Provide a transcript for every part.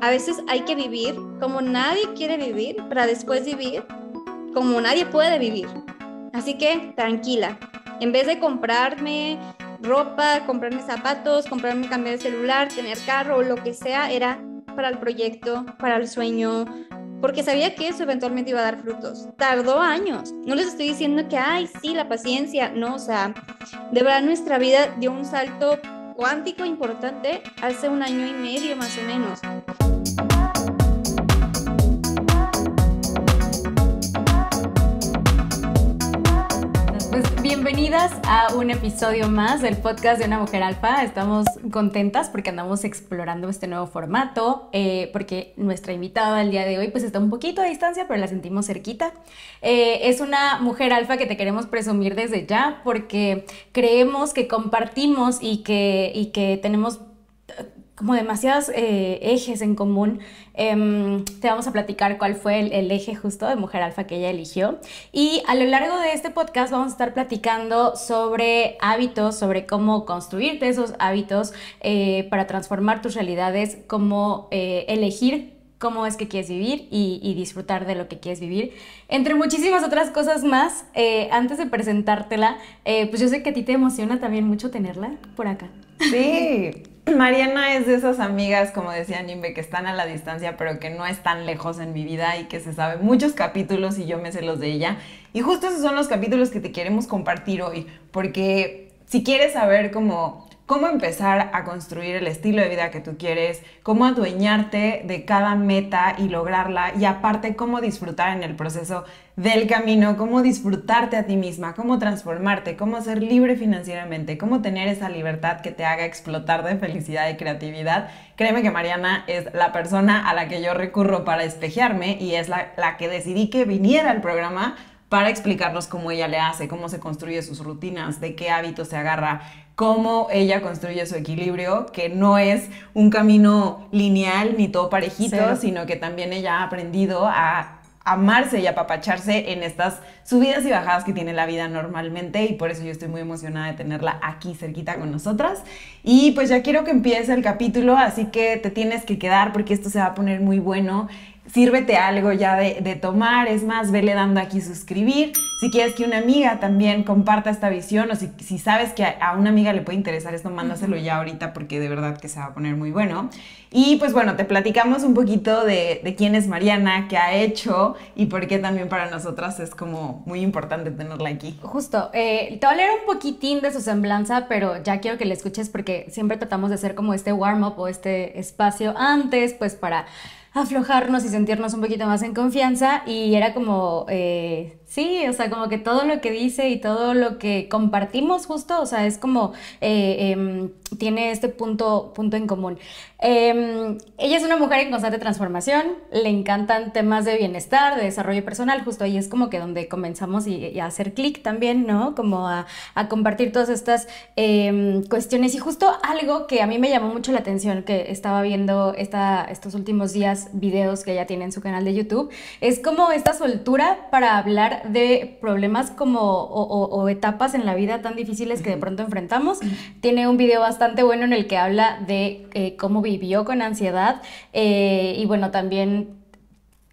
a veces hay que vivir como nadie quiere vivir para después vivir como nadie puede vivir. Así que tranquila, en vez de comprarme ropa, comprarme zapatos, comprarme cambiar de celular, tener carro lo que sea, era para el proyecto, para el sueño, porque sabía que eso eventualmente iba a dar frutos. Tardó años. No les estoy diciendo que, ay, sí, la paciencia, no, o sea, de verdad nuestra vida dio un salto cuántico importante hace un año y medio más o menos. Bienvenidas a un episodio más del podcast de una mujer alfa. Estamos contentas porque andamos explorando este nuevo formato, eh, porque nuestra invitada el día de hoy pues está un poquito a distancia, pero la sentimos cerquita. Eh, es una mujer alfa que te queremos presumir desde ya porque creemos que compartimos y que, y que tenemos como demasiados eh, ejes en común. Em, te vamos a platicar cuál fue el, eje justo de Mujer Alfa que ella eligió. Y a lo largo de este podcast vamos a estar platicando sobre hábitos, sobre cómo construirte esos hábitos eh, para transformar tus realidades, cómo eh, elegir cómo es que quieres vivir y, disfrutar de lo que quieres vivir, entre muchísimas otras cosas más. antes de presentártela, pues yo sé que a ti te emociona también mucho tenerla por acá. Sí, Mariana es de esas amigas, como decía Nimbe, que están a la distancia, pero que no están lejos en mi vida y que se sabe muchos capítulos y yo me sé los de ella. Y justo esos son los capítulos que te queremos compartir hoy, porque si quieres saber cómo cómo empezar a construir el estilo de vida que tú quieres, cómo adueñarte de cada meta y lograrla y aparte cómo disfrutar en el proceso del camino, cómo disfrutarte a ti misma, cómo transformarte, cómo ser libre financieramente, cómo tener esa libertad que te haga explotar de felicidad y creatividad. Créeme que Mariana es la persona a la que yo recurro para espejearme y es la, que decidí que viniera al programa para explicarnos cómo ella le hace, cómo se construye sus rutinas, de qué hábitos se agarra, cómo ella construye su equilibrio, que no es un camino lineal ni todo parejito, sino que también ella ha aprendido a amarse y apapacharse en estas subidas y bajadas que tiene la vida normalmente y por eso yo estoy muy emocionada de tenerla aquí cerquita con nosotras y pues ya quiero que empiece el capítulo así que te tienes que quedar porque esto se va a poner muy bueno sírvete algo ya de, tomar, es más, vele dando aquí suscribir. Si quieres que una amiga también comparta esta visión o si, sabes que a, una amiga le puede interesar esto, mándaselo ya ahorita porque de verdad que se va a poner muy bueno. Y pues bueno, te platicamos un poquito de, quién es Mariana, qué ha hecho y por qué también para nosotras es como muy importante tenerla aquí. Justo, eh, te voy a leer un poquitín de su semblanza, pero ya quiero que la escuches porque siempre tratamos de hacer como este warm-up o este espacio antes, pues para aflojarnos y sentirnos un poquito más en confianza y era como eh, Sí, o sea, como que todo lo que dice y todo lo que compartimos justo, o sea, es como, eh, em, tiene este punto, punto en común. Em, ella es una mujer en constante transformación, le encantan temas de bienestar, de desarrollo personal, justo ahí es como que donde comenzamos y, a hacer clic también, ¿no? Como a, a compartir todas estas em, cuestiones. Y justo algo que a mí me llamó mucho la atención, que estaba viendo esta, estos últimos días videos que ella tiene en su canal de YouTube, es como esta soltura para hablar de problemas como o, etapas en la vida tan difíciles que de pronto enfrentamos. Tiene un video bastante bueno en el que habla de eh, cómo vivió con ansiedad eh, y bueno, también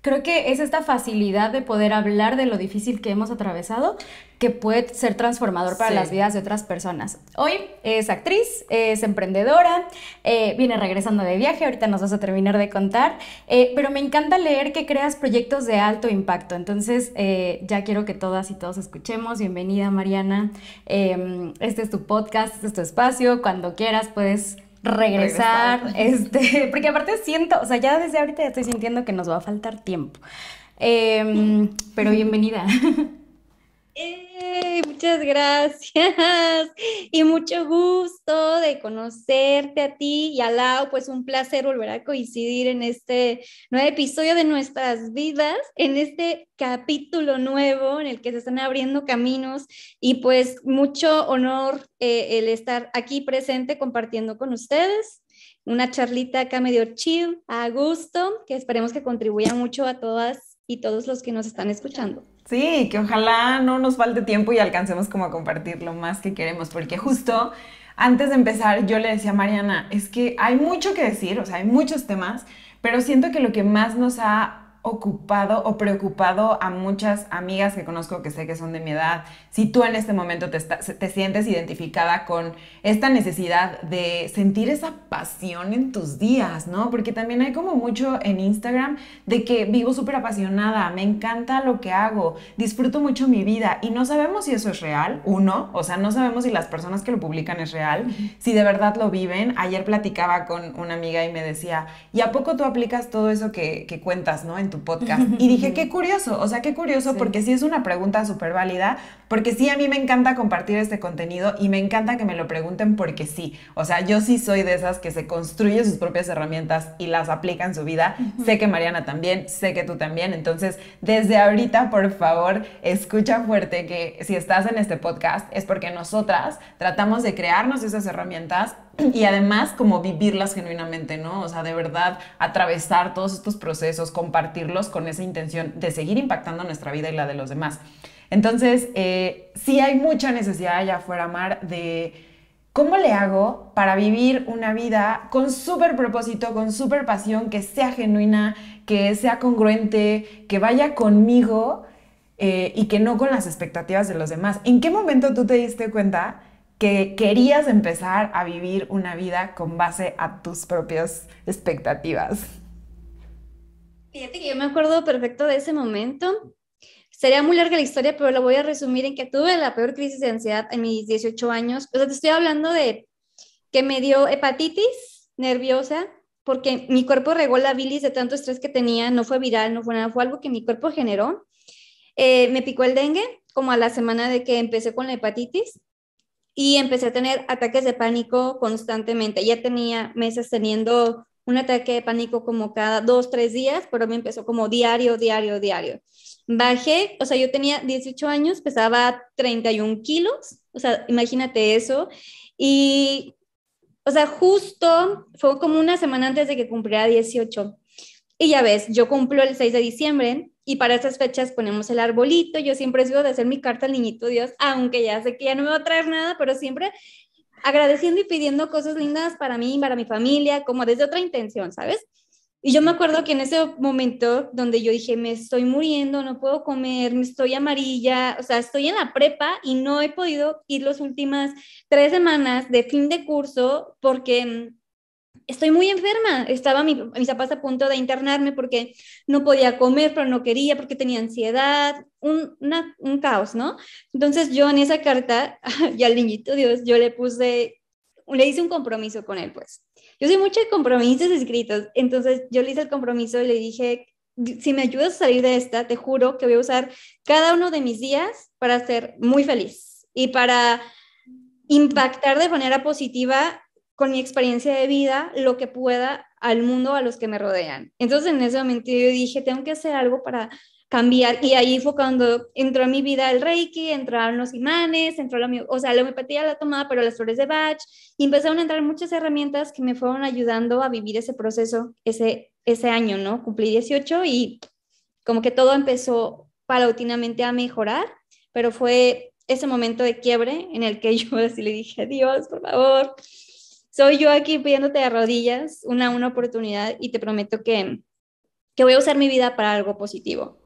Creo que es esta facilidad de poder hablar de lo difícil que hemos atravesado que puede ser transformador para las vidas de otras personas. Hoy es actriz, es emprendedora, eh, viene regresando de viaje, ahorita nos vas a terminar de contar, eh, pero me encanta leer que creas proyectos de alto impacto, entonces eh, ya quiero que todas y todos escuchemos. Bienvenida Mariana, em, este es tu podcast, este es tu espacio, cuando quieras puedes regresar, este, porque aparte siento, o sea, ya desde ahorita ya estoy sintiendo que nos va a faltar tiempo. Em, pero bienvenida. muchas gracias y mucho gusto de conocerte a ti y a Lau, pues un placer volver a coincidir en este nuevo episodio de nuestras vidas, en este capítulo nuevo en el que se están abriendo caminos y pues mucho honor eh, el estar aquí presente compartiendo con ustedes una charlita acá medio chill, a gusto, que esperemos que contribuya mucho a todas y todos los que nos están escuchando. Sí, que ojalá no nos falte tiempo y alcancemos como a compartir lo más que queremos, porque justo antes de empezar yo le decía a Mariana, es que hay mucho que decir, o sea, hay muchos temas, pero siento que lo que más nos ha ocupado o preocupado a muchas amigas que conozco que sé que son de mi edad. Si tú en este momento te, sientes identificada con esta necesidad de sentir esa pasión en tus días, ¿no? Porque también hay como mucho en Instagram de que vivo súper apasionada, me encanta lo que hago, disfruto mucho mi vida y no sabemos si eso es real, uno, o sea, no sabemos si las personas que lo publican es real, si de verdad lo viven. Ayer platicaba con una amiga y me decía, ¿y a poco tú aplicas todo eso que, que cuentas, ¿no? tu podcast. Y dije, qué curioso, o sea, qué curioso, porque sí es una pregunta súper válida, porque sí a mí me encanta compartir este contenido y me encanta que me lo pregunten porque sí. O sea, yo sí soy de esas que se construyen sus propias herramientas y las aplica en su vida. Sé que Mariana también, sé que tú también. Entonces, desde ahorita, por favor, escucha fuerte que si estás en este podcast es porque nosotras tratamos de crearnos esas herramientas y además como vivirlas genuinamente, ¿no? O sea, de verdad, atravesar todos estos procesos, compartirlos con esa intención de seguir impactando nuestra vida y la de los demás. Entonces, eh, sí hay mucha necesidad allá afuera, Mar, de cómo le hago para vivir una vida con súper propósito, con súper pasión, que sea genuina, que sea congruente, que vaya conmigo eh, y que no con las expectativas de los demás. ¿En qué momento tú te diste cuenta? que querías empezar a vivir una vida con base a tus propias expectativas? Fíjate que yo me acuerdo perfecto de ese momento. Sería muy larga la historia, pero la voy a resumir en que tuve la peor crisis de ansiedad en mis 18 años. O sea, te estoy hablando de que me dio hepatitis nerviosa porque mi cuerpo regó la bilis de tanto estrés que tenía. No fue viral, no fue nada, fue algo que mi cuerpo generó. Eh, me picó el dengue como a la semana de que empecé con la hepatitis y empecé a tener ataques de pánico constantemente. Ya tenía meses teniendo un ataque de pánico como cada dos, tres días, pero me empezó como diario, diario, diario. Bajé, o sea, yo tenía 18 años, pesaba 31 kilos, o sea, imagínate eso. Y, o sea, justo fue como una semana antes de que cumpliera 18. Y ya ves, yo cumplo el 6 de diciembre, y para esas fechas ponemos el arbolito. Yo siempre sigo de hacer mi carta al niñito Dios, aunque ya sé que ya no me va a traer nada, pero siempre agradeciendo y pidiendo cosas lindas para mí, para mi familia, como desde otra intención, ¿sabes? Y yo me acuerdo que en ese momento donde yo dije, me estoy muriendo, no puedo comer, me estoy amarilla, o sea, estoy en la prepa y no he podido ir las últimas tres semanas de fin de curso porque mm, estoy muy enferma. Estaba mi, mis papás a punto de internarme porque no podía comer, pero no quería, porque tenía ansiedad, un, caos, ¿no? Entonces yo en esa carta, y al niñito Dios, yo le puse, le hice un compromiso con él, pues. Yo soy mucho de compromisos escritos, entonces yo le hice el compromiso y le dije, si me ayudas a salir de esta, te juro que voy a usar cada uno de mis días para ser muy feliz y para impactar de manera positiva con mi experiencia de vida lo que pueda al mundo, a los que me rodean. Entonces en ese momento yo dije, tengo que hacer algo para cambiar. Y ahí fue cuando entró en mi vida el reiki, entraron los imanes, entró la, o sea, la homeopatía la tomaba, pero las flores de Bach, y empezaron a entrar muchas herramientas que me fueron ayudando a vivir ese proceso ese, ese año, ¿no? Cumplí 18 y como que todo empezó paulatinamente a mejorar, pero fue ese momento de quiebre en el que yo así le dije, Dios, por favor, soy yo aquí pidiéndote de rodillas una, una oportunidad y te prometo que, que voy a usar mi vida para algo positivo.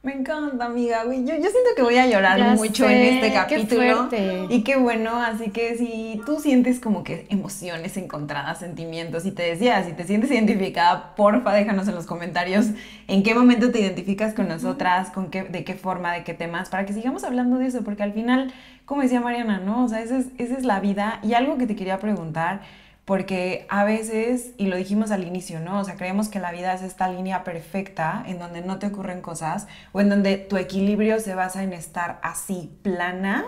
Me encanta, amiga, Yo, yo siento que voy a llorar mucho en este capítulo. y qué bueno, así que si tú sientes como que emociones encontradas, sentimientos, y te decía, si te sientes identificada, porfa, déjanos en los comentarios en qué momento te identificas con nosotras, con qué, de qué forma, de qué temas, para que sigamos hablando de eso, porque al final, como decía Mariana, ¿no? O sea, es, esa es la vida. Y algo que te quería preguntar porque a veces, y lo dijimos al inicio, ¿no? O sea, creemos que la vida es esta línea perfecta en donde no te ocurren cosas o en donde tu equilibrio se basa en estar así, plana.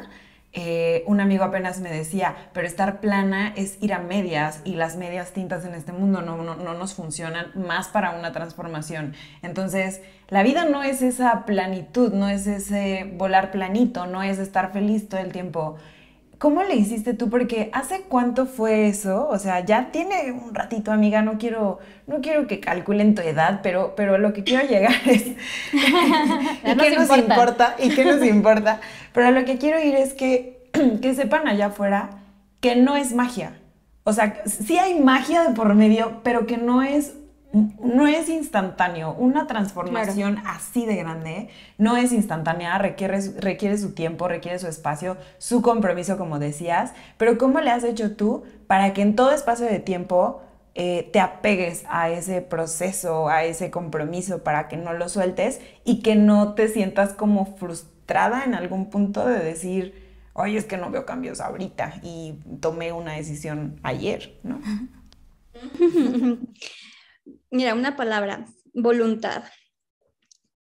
Eh, un amigo apenas me decía, pero estar plana es ir a medias y las medias tintas en este mundo no, no, no nos funcionan más para una transformación. Entonces, la vida no es esa planitud, no es ese volar planito, no es estar feliz todo el tiempo ¿Cómo le hiciste tú? Porque ¿hace cuánto fue eso? O sea, ya tiene un ratito, amiga, no quiero, no quiero que calculen tu edad, pero, pero lo que quiero llegar es... ¿Y qué nos, importa? ¿Y qué nos importa? Pero lo que quiero ir es que, que sepan allá afuera que no es magia. O sea, sí hay magia de por medio, pero que no es no es instantáneo. Una transformación así de grande no es instantánea, requiere, requiere su tiempo, requiere su espacio, su compromiso, como decías. Pero ¿cómo le has hecho tú para que en todo espacio de tiempo eh, te apegues a ese proceso, a ese compromiso, para que no lo sueltes y que no te sientas como frustrada en algún punto de decir, oye, es que no veo cambios ahorita y tomé una decisión ayer, ¿no? mira, una palabra, voluntad.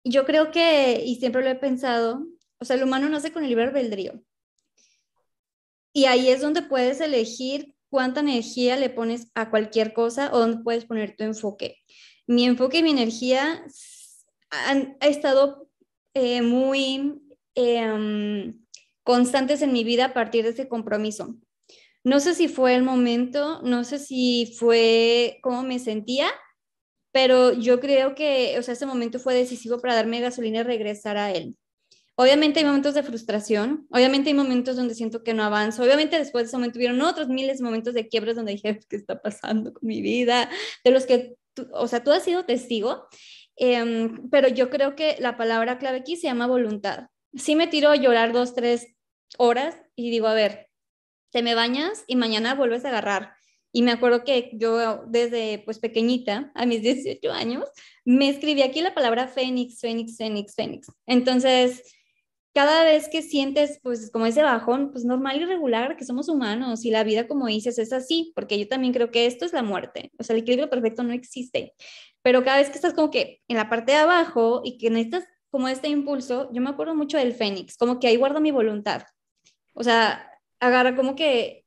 Yo creo que, y siempre lo he pensado, o sea, el humano nace con el libre albedrío. Y ahí es donde puedes elegir cuánta energía le pones a cualquier cosa o dónde puedes poner tu enfoque. Mi enfoque y mi energía han, estado eh, muy eh, constantes en mi vida a partir de ese compromiso. No sé si fue el momento, no sé si fue cómo me sentía, pero yo creo que, o sea, ese momento fue decisivo para darme gasolina y regresar a él. Obviamente hay momentos de frustración, obviamente hay momentos donde siento que no avanzo, obviamente después de ese momento hubieron otros miles de momentos de quiebres donde dije, ¿qué está pasando con mi vida? De los que, tú, o sea, tú has sido testigo, em, pero yo creo que la palabra clave aquí se llama voluntad. Sí me tiro a llorar dos, tres horas y digo, a ver, te me bañas y mañana vuelves a agarrar y me acuerdo que yo desde pues pequeñita, a mis 18 años, me escribí aquí la palabra fénix, fénix, fénix, fénix. Entonces, cada vez que sientes pues como ese bajón, pues normal y regular, que somos humanos y la vida como dices es así, porque yo también creo que esto es la muerte, o sea, el equilibrio perfecto no existe, pero cada vez que estás como que en la parte de abajo y que necesitas como este impulso, yo me acuerdo mucho del fénix, como que ahí guardo mi voluntad, o sea, agarra como que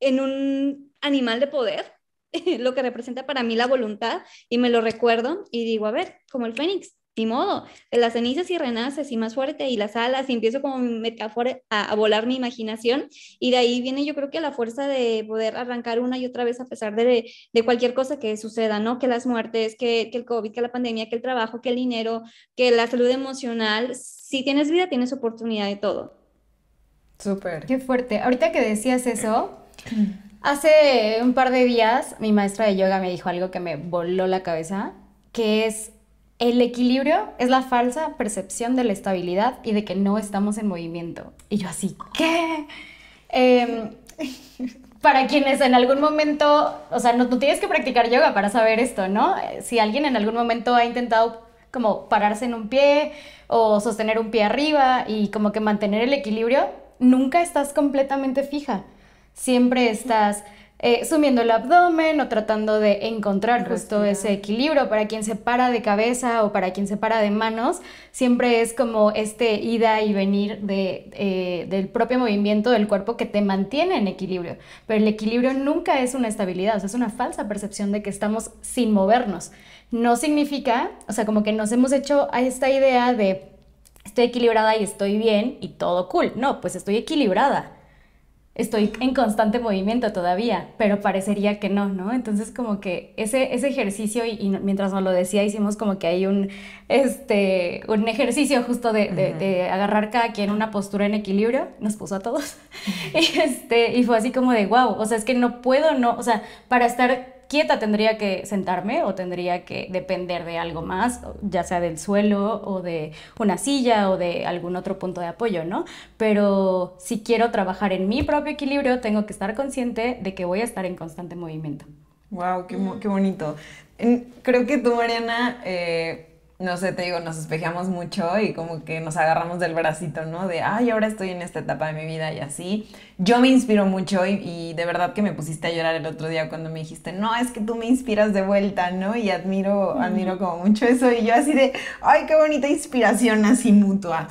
en un animal de poder, lo que representa para mí la voluntad, y me lo recuerdo y digo, a ver, como el fénix, ni modo, en las cenizas y renaces y más fuerte y las alas y empiezo como metáfora a, volar mi imaginación y de ahí viene yo creo que la fuerza de poder arrancar una y otra vez a pesar de, de cualquier cosa que suceda, ¿no? Que las muertes, que, que, el COVID, que la pandemia, que el trabajo, que el dinero, que la salud emocional, si tienes vida tienes oportunidad de todo. Súper. Qué fuerte. Ahorita que decías eso, Hace un par de días mi maestra de yoga me dijo algo que me voló la cabeza, que es el equilibrio es la falsa percepción de la estabilidad y de que no estamos en movimiento. Y yo así, ¿qué? Em, para quienes en algún momento, o sea, no, tienes que practicar yoga para saber esto, ¿no? Eh, si alguien en algún momento ha intentado como pararse en un pie o sostener un pie arriba y como que mantener el equilibrio, nunca estás completamente fija siempre estás eh, sumiendo el abdomen o tratando de encontrar justo ese equilibrio. Para quien se para de cabeza o para quien se para de manos, siempre es como este ida y venir eh, del propio movimiento del cuerpo que te mantiene en equilibrio. Pero el equilibrio nunca es una estabilidad, es una falsa percepción de que estamos sin movernos. No significa, o sea, como que nos hemos hecho a esta idea de estoy equilibrada y estoy bien y todo cool. No, pues estoy equilibrada estoy en constante movimiento todavía, pero parecería que no, ¿no? Entonces como que ese, ese ejercicio, y, mientras nos lo decía, hicimos como que hay un, este, un ejercicio justo de, de, agarrar cada quien una postura en equilibrio, nos puso a todos, y, este, y fue así como de, wow, o sea, es que no puedo, no, o sea, para estar quieta tendría que sentarme o tendría que depender de algo más, ya sea del suelo o de una silla o de algún otro punto de apoyo, ¿no? Pero si quiero trabajar en mi propio equilibrio, tengo que estar consciente de que voy a estar en constante movimiento. ¡Wow! Mm. ¡Qué, bonito! Creo que tú, Mariana, eh, no sé, te digo, nos espejeamos mucho y como que nos agarramos del bracito, ¿no? De, ay, ahora estoy en esta etapa de mi vida y así. Yo me inspiro mucho y, de verdad que me pusiste a llorar el otro día cuando me dijiste, no, es que tú me inspiras de vuelta, ¿no? Y admiro, admiro como mucho eso y yo así de, ay, qué bonita inspiración así mutua.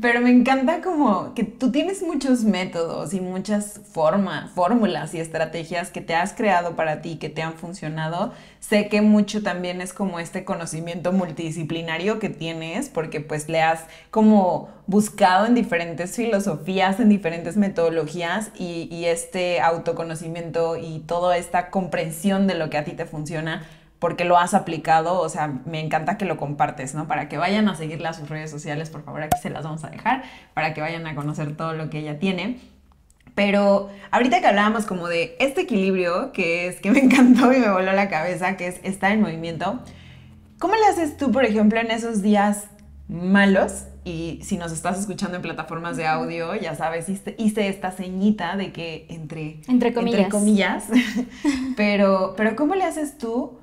Pero me encanta como que tú tienes muchos métodos y muchas formas, fórmulas y estrategias que te has creado para ti, que te han funcionado. Sé que mucho también es como este conocimiento multidisciplinario que tienes, porque pues le has como buscado en diferentes filosofías, en diferentes metodologías y, y este autoconocimiento y toda esta comprensión de lo que a ti te funciona porque lo has aplicado, o sea, me encanta que lo compartes, ¿no? Para que vayan a seguirla a sus redes sociales, por favor, aquí se las vamos a dejar, para que vayan a conocer todo lo que ella tiene. Pero ahorita que hablábamos como de este equilibrio, que es que me encantó y me voló la cabeza, que es estar en movimiento, ¿cómo le haces tú, por ejemplo, en esos días malos? Y si nos estás escuchando en plataformas de audio, ya sabes, hice, esta ceñita de que entre... comillas. Entre comillas. pero, pero ¿cómo le haces tú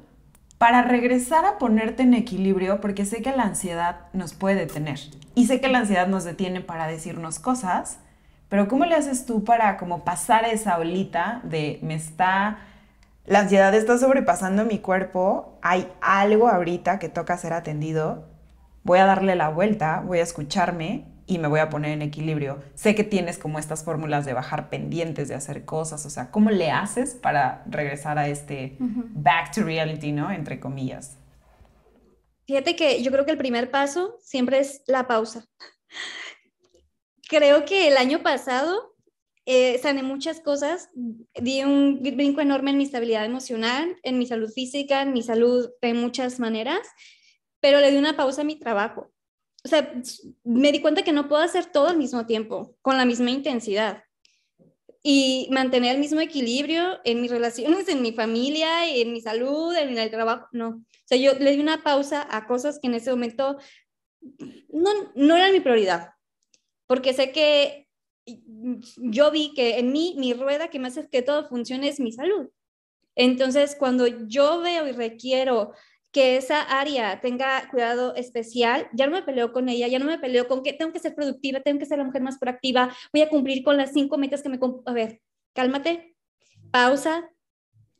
para regresar a ponerte en equilibrio, porque sé que la ansiedad nos puede detener y sé que la ansiedad nos detiene para decirnos cosas, pero ¿cómo le haces tú para como pasar esa olita de me está, la ansiedad está sobrepasando mi cuerpo, hay algo ahorita que toca ser atendido, voy a darle la vuelta, voy a escucharme y me voy a poner en equilibrio. Sé que tienes como estas fórmulas de bajar pendientes, de hacer cosas, o sea, ¿cómo le haces para regresar a este back to reality, ¿no? Entre comillas. Fíjate que yo creo que el primer paso siempre es la pausa. Creo que el año pasado eh, sané muchas cosas, di un brinco enorme en mi estabilidad emocional, en mi salud física, en mi salud de muchas maneras, pero le di una pausa a mi trabajo o sea, me di cuenta que no puedo hacer todo al mismo tiempo, con la misma intensidad. Y mantener el mismo equilibrio en mis relaciones, en mi familia, en mi salud, en el trabajo, no. O sea, yo le di una pausa a cosas que en ese momento no, no eran mi prioridad, porque sé que yo vi que en mí, mi rueda que me hace que todo funcione es mi salud. Entonces, cuando yo veo y requiero que esa área tenga cuidado especial, ya no me peleo con ella, ya no me peleo con que tengo que ser productiva, tengo que ser la mujer más proactiva, voy a cumplir con las cinco metas que me... A ver, cálmate, pausa,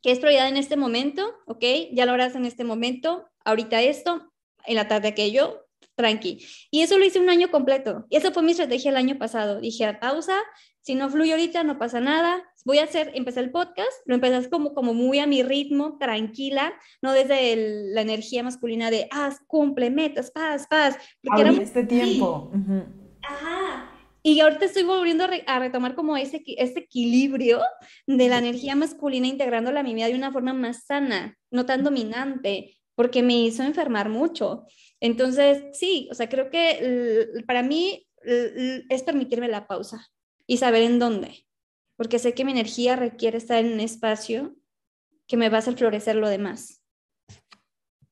que es prioridad en este momento, ¿ok? Ya lo harás en este momento, ahorita esto, en la tarde aquello, tranqui. Y eso lo hice un año completo. Y esa fue mi estrategia el año pasado. Dije, pausa, si no fluye ahorita, no pasa nada, voy a hacer, empecé el podcast, lo empecé como, como muy a mi ritmo, tranquila, no desde la energía masculina de, haz, cumple, metas, paz, paz. Porque este tiempo. Ajá. Y ahorita estoy volviendo a, retomar como ese, este equilibrio de la energía masculina integrándola a mi vida de una forma más sana, no tan dominante, porque me hizo enfermar mucho. Entonces, sí, o sea, creo que para mí es permitirme la pausa y saber en dónde porque sé que mi energía requiere estar en un espacio que me va a hacer florecer lo demás.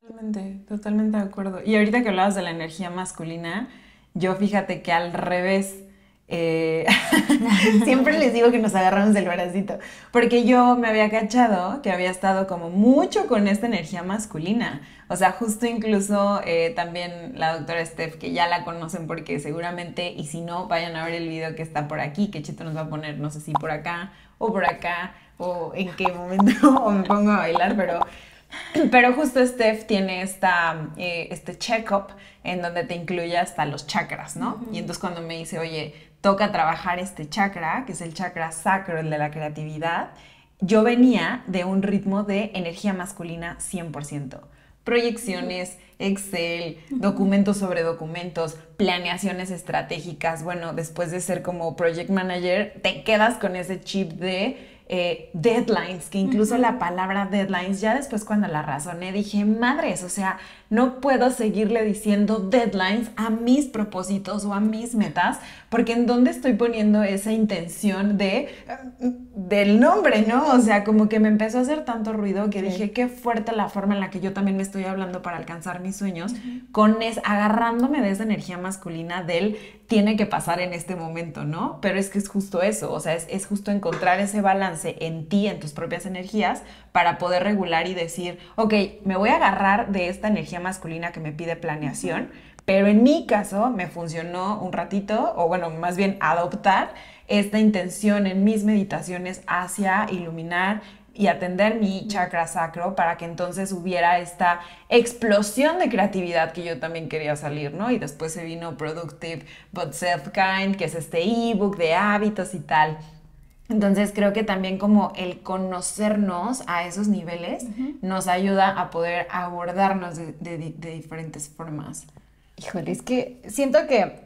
Totalmente, totalmente de acuerdo. Y ahorita que hablabas de la energía masculina, yo fíjate que al revés, eh, siempre les digo que nos agarramos del bracito, porque yo me había cachado que había estado como mucho con esta energía masculina. O sea, justo incluso eh, también la doctora Steph, que ya la conocen porque seguramente, y si no, vayan a ver el video que está por aquí, que Chito nos va a poner, no sé si por acá o por acá, o en qué momento me pongo a bailar, pero... Pero justo Steph tiene esta, eh, este check-up en donde te incluye hasta los chakras, ¿no? Y entonces cuando me dice, oye, toca trabajar este chakra, que es el chakra sacro, el de la creatividad, yo venía de un ritmo de energía masculina 100%. Proyecciones, Excel, documentos sobre documentos, planeaciones estratégicas. Bueno, después de ser como project manager, te quedas con ese chip de eh, deadlines, que incluso la palabra deadlines, ya después cuando la razoné dije, madres, o sea, no puedo seguirle diciendo deadlines a mis propósitos o a mis metas, porque en dónde estoy poniendo esa intención de em, del nombre, ¿no? O sea, como que me empezó a hacer tanto ruido que dije, qué fuerte la forma en la que yo también me estoy hablando para alcanzar mis sueños, con es agarrándome de esa energía masculina del tiene que pasar en este momento, ¿no? Pero es que es justo eso, o sea, es justo encontrar ese balance en ti, en tus propias energías, para poder regular y decir, ok, me voy a agarrar de esta energía masculina que me pide planeación, pero en mi caso me funcionó un ratito, o bueno, más bien adoptar esta intención en mis meditaciones hacia iluminar y atender mi chakra sacro para que entonces hubiera esta explosión de creatividad que yo también quería salir, ¿no? Y después se vino Productive But Self-Kind, que es este ebook de hábitos y tal. Entonces creo que también como el conocernos a esos niveles nos ayuda a poder abordarnos de, diferentes formas. Híjole, es que siento que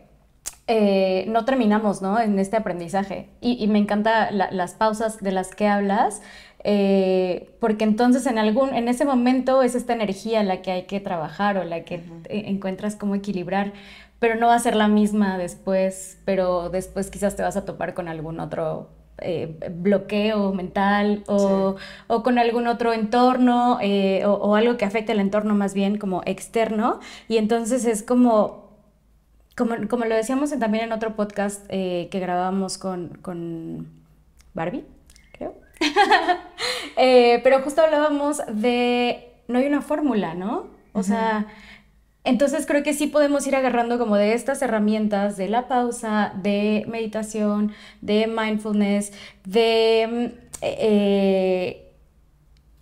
eh, no terminamos, ¿no? En este aprendizaje. Y, me encantan las pausas de las que hablas, eh, porque entonces en, algún, en ese momento es esta energía la que hay que trabajar o la que encuentras cómo equilibrar pero no va a ser la misma después, pero después quizás te vas a topar con algún otro eh, bloqueo mental o, con algún otro entorno eh, o, algo que afecte el entorno más bien como externo. Y entonces es como, como, como lo decíamos también en otro podcast eh, que grabamos con, con Barbie, creo. pero justo hablábamos de, no hay una fórmula, ¿no? O sea entonces creo que sí podemos ir agarrando como de estas herramientas de la pausa, de meditación, de mindfulness, de mm, eh, eh,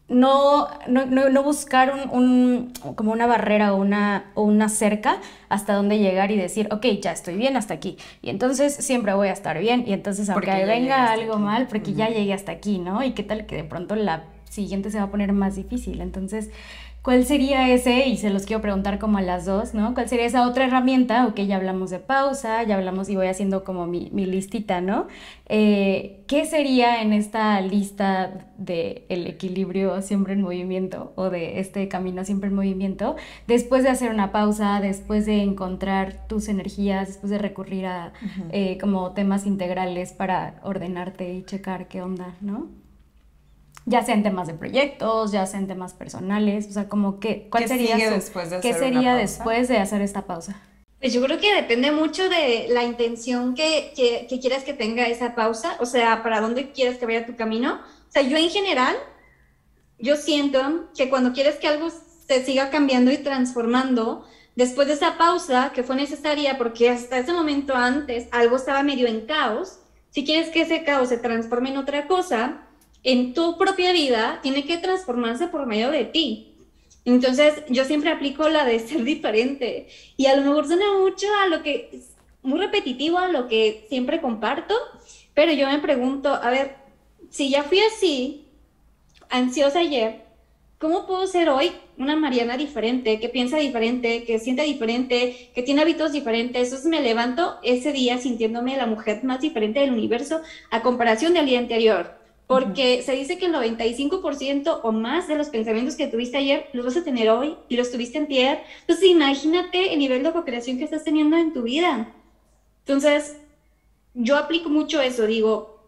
no, no, no, buscar un, como una barrera o una, una cerca hasta donde llegar y decir, ok, ya estoy bien hasta aquí. Y entonces siempre voy a estar bien. Y entonces aunque venga algo mal, porque ya llegué hasta aquí, ¿no? Y qué tal que de pronto la siguiente se va a poner más difícil. Entonces ¿Cuál sería ese? Y se los quiero preguntar como a las dos, ¿no? ¿Cuál sería esa otra herramienta? Ok, ya hablamos de pausa, ya hablamos y voy haciendo como mi, mi listita, ¿no? Eh, ¿Qué sería en esta lista del el equilibrio siempre en movimiento o de este camino siempre en movimiento? Después de hacer una pausa, después de encontrar tus energías, después de recurrir a eh, como temas integrales para ordenarte y checar qué onda, ¿no? ya sea en temas de proyectos, ya sea en temas personales, o sea, como que, ¿cuál ¿Qué sería, después de ¿qué hacer sería después de hacer esta pausa? Pues yo creo que depende mucho de la intención que, que, que, quieras que tenga esa pausa, o sea, para dónde quieres que vaya tu camino. O sea, yo en general, yo siento que cuando quieres que algo se siga cambiando y transformando, después de esa pausa que fue necesaria porque hasta ese momento antes algo estaba medio en caos, si quieres que ese caos se transforme en otra cosa, en tu propia vida tiene que transformarse por medio de ti. Entonces, yo siempre aplico la de ser diferente. Y a lo mejor suena mucho a lo que, muy repetitivo a lo que siempre comparto, pero yo me pregunto, a ver, si ya fui así, ansiosa ayer, ¿cómo puedo ser hoy una Mariana diferente, que piensa diferente, que siente diferente, que tiene hábitos diferentes? Entonces me levanto ese día sintiéndome la mujer más diferente del universo a comparación del día anterior porque se dice que el 95% o más de los pensamientos que tuviste ayer los vas a tener hoy y los tuviste en pie. Entonces, imagínate el nivel de co-creación que estás teniendo en tu vida. Entonces, yo aplico mucho eso, digo,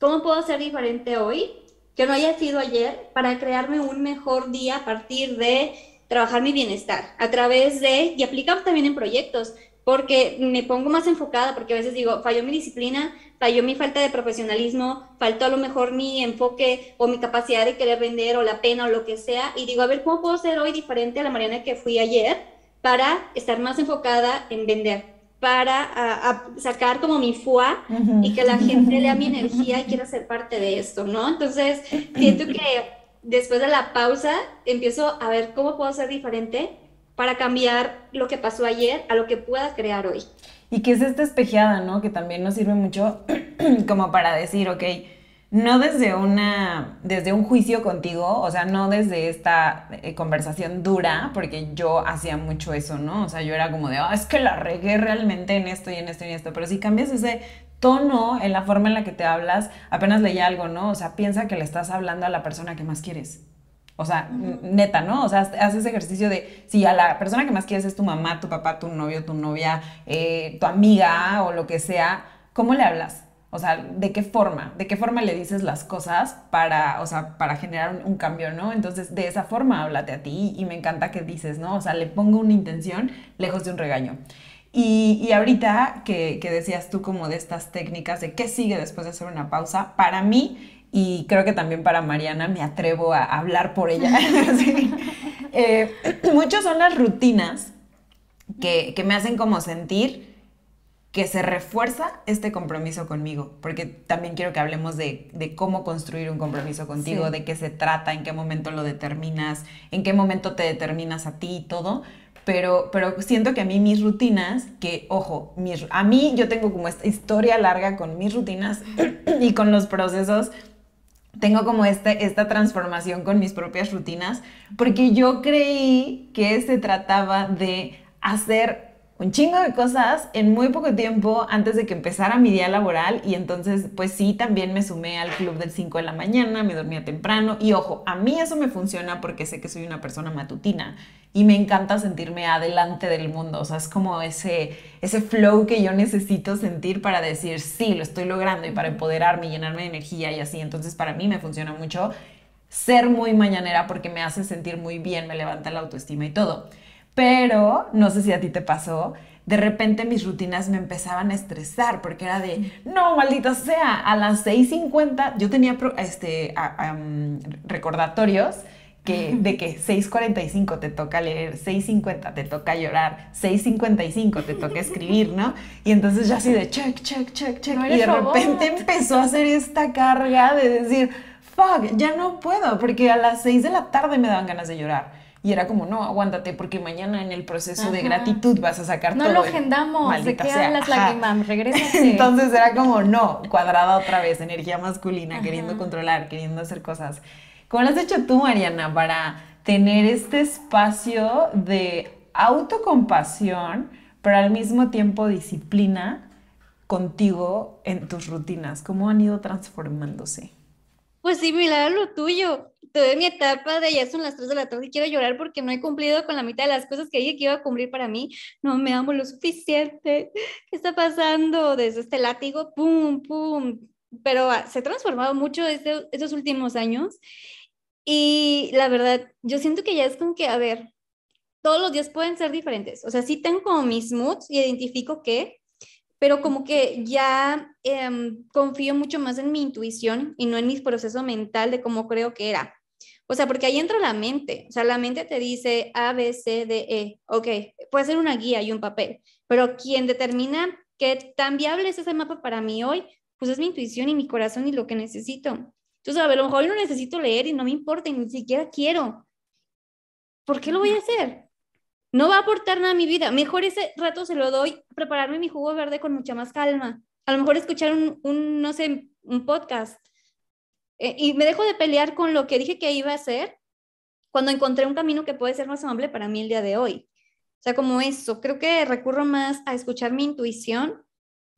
¿cómo puedo ser diferente hoy que no haya sido ayer para crearme un mejor día a partir de trabajar mi bienestar a través de, y aplicamos también en proyectos, porque me pongo más enfocada, porque a veces digo, falló mi disciplina, falló mi falta de profesionalismo, faltó a lo mejor mi enfoque o mi capacidad de querer vender o la pena o lo que sea, y digo, a ver, ¿cómo puedo ser hoy diferente a la Mariana que fui ayer para estar más enfocada en vender? para sacar como mi fuá y que la gente lea mi energía y quiera ser parte de esto, ¿no? Entonces, siento que después de la pausa empiezo a ver cómo puedo ser diferente para cambiar lo que pasó ayer a lo que puedas crear hoy. Y que es esta espejeada, ¿no? Que también nos sirve mucho como para decir, ok, no desde una, desde un juicio contigo, o sea, no desde esta eh, conversación dura, porque yo hacía mucho eso, ¿no? O sea, yo era como de, ah, es que la regué realmente en esto y en esto y en esto, pero si cambias ese tono en la forma en la que te hablas, apenas leía algo, ¿no? O sea, piensa que le estás hablando a la persona que más quieres. O sea, neta, ¿no? O sea, haces ejercicio de si a la persona que más quieres es tu mamá, tu papá, tu novio, tu novia, eh, tu amiga o lo que sea, ¿cómo le hablas? O sea, ¿de qué forma? ¿De qué forma le dices las cosas para, o sea, para generar un, cambio, no? Entonces, de esa forma háblate a ti y me encanta que dices, ¿no? O sea, le pongo una intención lejos de un regaño. Y, y ahorita que, que decías tú como de estas técnicas de qué sigue después de hacer una pausa, para mí y creo que también para Mariana me atrevo a hablar por ella. Eh, muchos son las rutinas que, me hacen como sentir que se refuerza este compromiso conmigo, porque también quiero que hablemos de, cómo construir un compromiso contigo, de qué se trata, en qué momento lo determinas, en qué momento te determinas a ti y todo, pero, pero siento que a mí mis rutinas, que ojo, a mí yo tengo como esta historia larga con mis rutinas y con los procesos tengo como este, esta transformación con mis propias rutinas, porque yo creí que se trataba de hacer un chingo de cosas en muy poco tiempo antes de que empezara mi día laboral y entonces pues sí, también me sumé al club del 5 de la mañana, me dormía temprano y ojo, a mí eso me funciona porque sé que soy una persona matutina y me encanta sentirme adelante del mundo, o sea, es como ese, ese flow que yo necesito sentir para decir, sí, lo estoy logrando y para empoderarme y llenarme de energía y así, entonces para mí me funciona mucho ser muy mañanera porque me hace sentir muy bien, me levanta la autoestima y todo. Pero, no sé si a ti te pasó, de repente mis rutinas me empezaban a estresar porque era de, no, maldita sea, a las 6.50 yo tenía este, recordatorios que, de que 6.45 te toca leer, 6.50 te toca llorar, 6.55 te toca escribir, ¿no? Y entonces ya así de check, check, check, check. y de repente empezó a hacer esta carga de decir, fuck, ya no puedo porque a las 6 de la tarde me daban ganas de llorar y era como, no, aguántate, porque mañana en el proceso de gratitud vas a sacar todo. No lo agendamos, ¿de qué las Entonces era como, no, cuadrada otra vez, energía masculina, queriendo controlar, queriendo hacer cosas. ¿Cómo lo has hecho tú, Mariana, para tener este espacio de autocompasión, pero al mismo tiempo disciplina contigo en tus rutinas? ¿Cómo han ido transformándose? Pues similar a lo tuyo tuve mi etapa de ya son las 3 de la tarde y quiero llorar porque no he cumplido con la mitad de las cosas que dije que iba a cumplir para mí. No me amo lo suficiente. ¿Qué está pasando? Desde este látigo, pum, pum. Pero ah, se ha transformado mucho desde estos últimos años. Y la verdad, yo siento que ya es como que, a ver, todos los días pueden ser diferentes. O sea, sí tengo como mis moods y identifico qué, pero como que ya em, confío mucho más en mi intuición y no en mi proceso mental de cómo creo que era. O sea, porque ahí entra la mente. O sea, la mente te dice A, B, C, D, E. Ok, puede ser una guía y un papel, pero quien determina qué tan viable es ese mapa para mí hoy, pues es mi intuición y mi corazón y lo que necesito. Entonces, a a lo mejor hoy no necesito leer y no me importa y ni siquiera quiero. ¿Por qué lo voy a hacer? No va a aportar nada a mi vida. Mejor ese rato se lo doy, prepararme mi jugo verde con mucha más calma. A lo mejor escuchar un, un no sé, un podcast eh, y me dejo de pelear con lo que dije que iba a hacer cuando encontré un camino que puede ser más amable para mí el día de hoy. O sea, como eso, creo que recurro más a escuchar mi intuición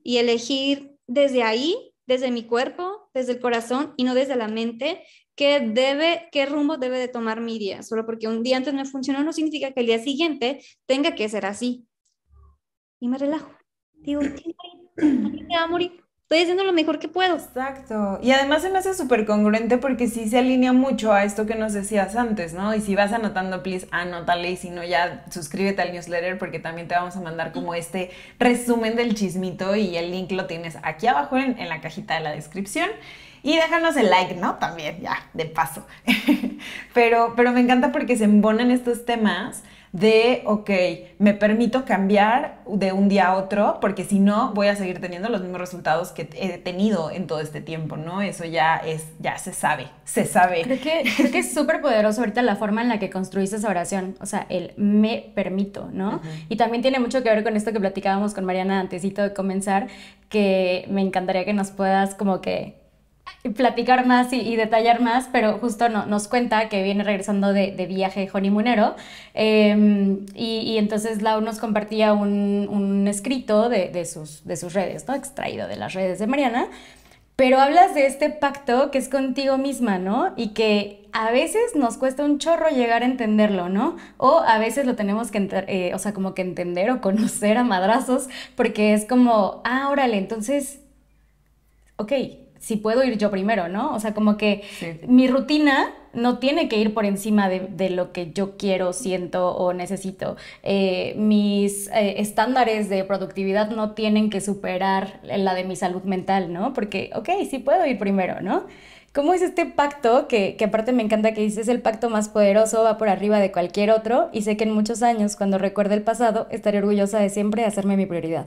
y elegir desde ahí, desde mi cuerpo, desde el corazón y no desde la mente, qué debe, qué rumbo debe de tomar mi día. Solo porque un día antes no funcionó no significa que el día siguiente tenga que ser así. Y me relajo. Digo, va a estoy haciendo lo mejor que puedo. Exacto. Y además se me hace súper congruente porque sí se alinea mucho a esto que nos decías antes, ¿no? Y si vas anotando, please, anótale y si no, ya suscríbete al newsletter porque también te vamos a mandar como este resumen del chismito y el link lo tienes aquí abajo en, la cajita de la descripción. Y déjanos el like, ¿no? También, ya, de paso. pero, pero me encanta porque se embonan estos temas de, ok, me permito cambiar de un día a otro, porque si no voy a seguir teniendo los mismos resultados que he tenido en todo este tiempo, ¿no? Eso ya es, ya se sabe, se sabe. Creo que, que es súper poderoso ahorita la forma en la que construiste esa oración, o sea, el me permito, ¿no? Y también tiene mucho que ver con esto que platicábamos con Mariana antesito de comenzar, que me encantaría que nos puedas como que platicar más y, detallar más, pero justo no, nos cuenta que viene regresando de, viaje Joni Munero em, y, entonces Lau nos compartía un, escrito de, sus, redes, ¿no? extraído de las redes de Mariana, pero hablas de este pacto que es contigo misma, ¿no? Y que a veces nos cuesta un chorro llegar a entenderlo, ¿no? O a veces lo tenemos que, eh, o sea, como que entender o conocer a madrazos, porque es como, ah, órale, entonces, ok, si puedo ir yo primero, ¿no? O sea, como que mi rutina no tiene que ir por encima de, lo que yo quiero, siento o necesito. Eh, mis eh, estándares de productividad no tienen que superar la de mi salud mental, ¿no? Porque, ok, sí puedo ir primero, ¿no? ¿Cómo es este pacto que, aparte me encanta que dices el pacto más poderoso, va por arriba de cualquier otro y sé que en muchos años, cuando recuerde el pasado, estaré orgullosa de siempre hacerme mi prioridad?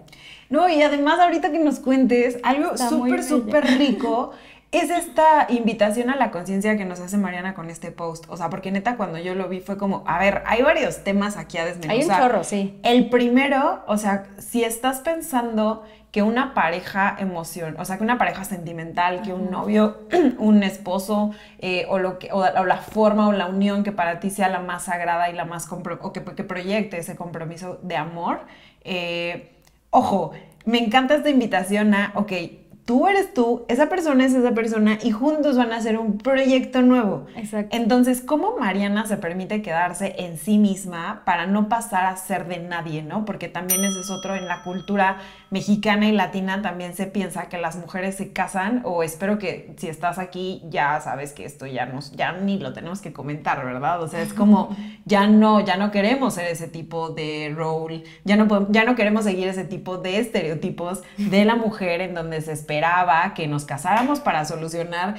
No, y además ahorita que nos cuentes algo súper, súper rico es esta invitación a la conciencia que nos hace Mariana con este post. O sea, porque neta, cuando yo lo vi fue como, a ver, hay varios temas aquí a desmenuzar. Hay un chorro, sí. El primero, o sea, si estás pensando que una pareja emoción, o sea, que una pareja sentimental, que un novio, un esposo, eh, o, lo que, o, la forma o la unión que para ti sea la más sagrada y la más, o que, proyecte ese compromiso de amor, eh, ojo, me encanta esta invitación a, ok, tú eres tú, esa persona es esa persona y juntos van a hacer un proyecto nuevo. Exacto. Entonces, ¿cómo Mariana se permite quedarse en sí misma para no pasar a ser de nadie, no? Porque también ese es otro en la cultura mexicana y latina también se piensa que las mujeres se casan o espero que si estás aquí ya sabes que esto ya nos ya ni lo tenemos que comentar, ¿verdad? O sea, es como ya no ya no queremos ser ese tipo de role, ya no ya no queremos seguir ese tipo de estereotipos de la mujer en donde se espera esperaba que nos casáramos para solucionar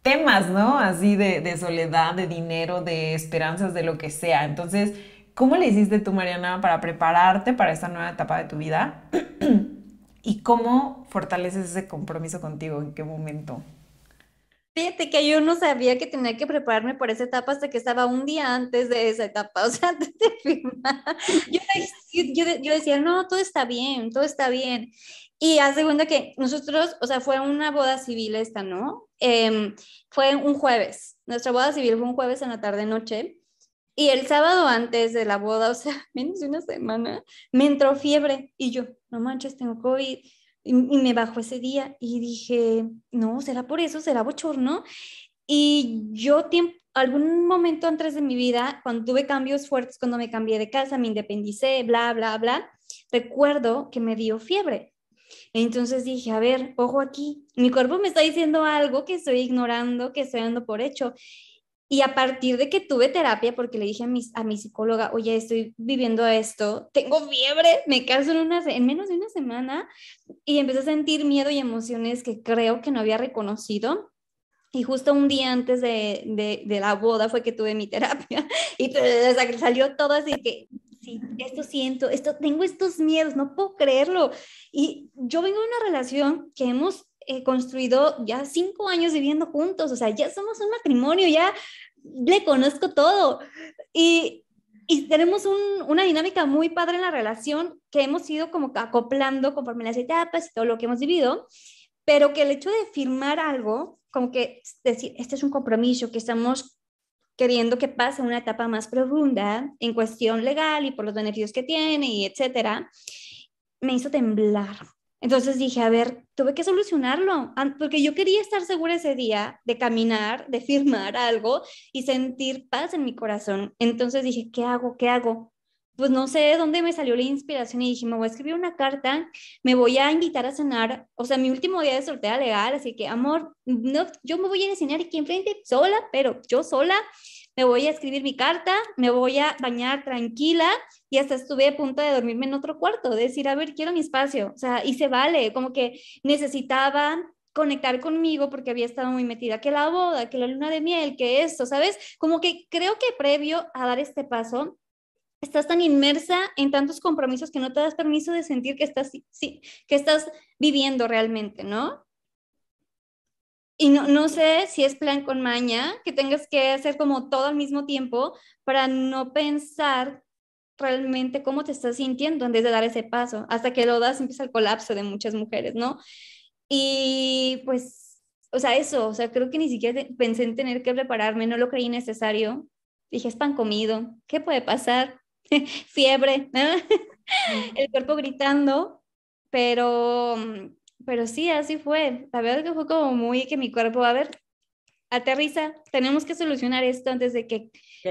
temas, ¿no? Así de, soledad, de dinero, de esperanzas, de lo que sea. Entonces, ¿cómo le hiciste tú, Mariana, para prepararte para esta nueva etapa de tu vida? ¿Y cómo fortaleces ese compromiso contigo? ¿En qué momento? Fíjate que yo no sabía que tenía que prepararme para esa etapa hasta que estaba un día antes de esa etapa, o sea, antes de firmar. yo, decía, no, todo está bien, todo está bien. Y haz de que nosotros, o sea, fue una boda civil esta, ¿no? Em, fue un jueves. Nuestra boda civil fue un jueves en la tarde-noche. Y el sábado antes de la boda, o sea, menos de una semana, me entró fiebre. Y yo, no manches, tengo COVID. Y, me bajó ese día. Y dije, no, será por eso, será bochorno. Y yo, tiempo, algún momento antes de mi vida, cuando tuve cambios fuertes, cuando me cambié de casa, me independicé, bla, bla, bla, recuerdo que me dio fiebre entonces dije, a ver, ojo aquí, mi cuerpo me está diciendo algo que estoy ignorando, que estoy dando por hecho. Y a partir de que tuve terapia, porque le dije a mi, psicóloga, oye, estoy viviendo esto, tengo fiebre, me caso en, en menos de una semana, y empecé a sentir miedo y emociones que creo que no había reconocido. Y justo un día antes de, de, la boda fue que tuve mi terapia y salió todo así que sí, esto siento, esto, tengo estos miedos, no puedo creerlo. Y yo vengo de una relación que hemos eh, construido ya cinco años viviendo juntos, o sea, ya somos un matrimonio, ya le conozco todo. Y, y tenemos un, una dinámica muy padre en la relación que hemos ido como acoplando conforme las etapas y todo lo que hemos vivido, pero que el hecho de firmar algo, como que decir, este es un compromiso que estamos queriendo que pase una etapa más profunda en cuestión legal y por los beneficios que tiene y etcétera, me hizo temblar. Entonces dije, a ver, tuve que solucionarlo, porque yo quería estar segura ese día de caminar, de firmar algo y sentir paz en mi corazón. Entonces dije, ¿qué hago? ¿Qué hago? pues no sé de dónde me salió la inspiración y dije, me voy a escribir una carta, me voy a invitar a cenar, o sea, mi último día de soltera legal, así que, amor, no, yo me voy a enseñar a cenar aquí enfrente sola, pero yo sola, me voy a escribir mi carta, me voy a bañar tranquila y hasta estuve a punto de dormirme en otro cuarto, de decir, a ver, quiero mi espacio, o sea, y se vale, como que necesitaba conectar conmigo porque había estado muy metida que la boda, que la luna de miel, que esto, ¿sabes? Como que creo que previo a dar este paso, estás tan inmersa en tantos compromisos que no te das permiso de sentir que estás, sí, que estás viviendo realmente, ¿no? Y no, no, sé si es plan con maña, que tengas que hacer como todo al mismo tiempo para no pensar realmente cómo te estás sintiendo antes de dar ese paso. Hasta que lo das empieza el colapso de muchas mujeres, ¿no? Y pues, o sea, eso, o sea, creo que ni siquiera pensé en tener que prepararme, no lo creí necesario. Dije, es pan comido, ¿qué puede pasar? fiebre, el cuerpo gritando, pero, pero sí, así fue. La verdad que fue como muy que mi cuerpo, a ver, aterriza, tenemos que solucionar esto antes de que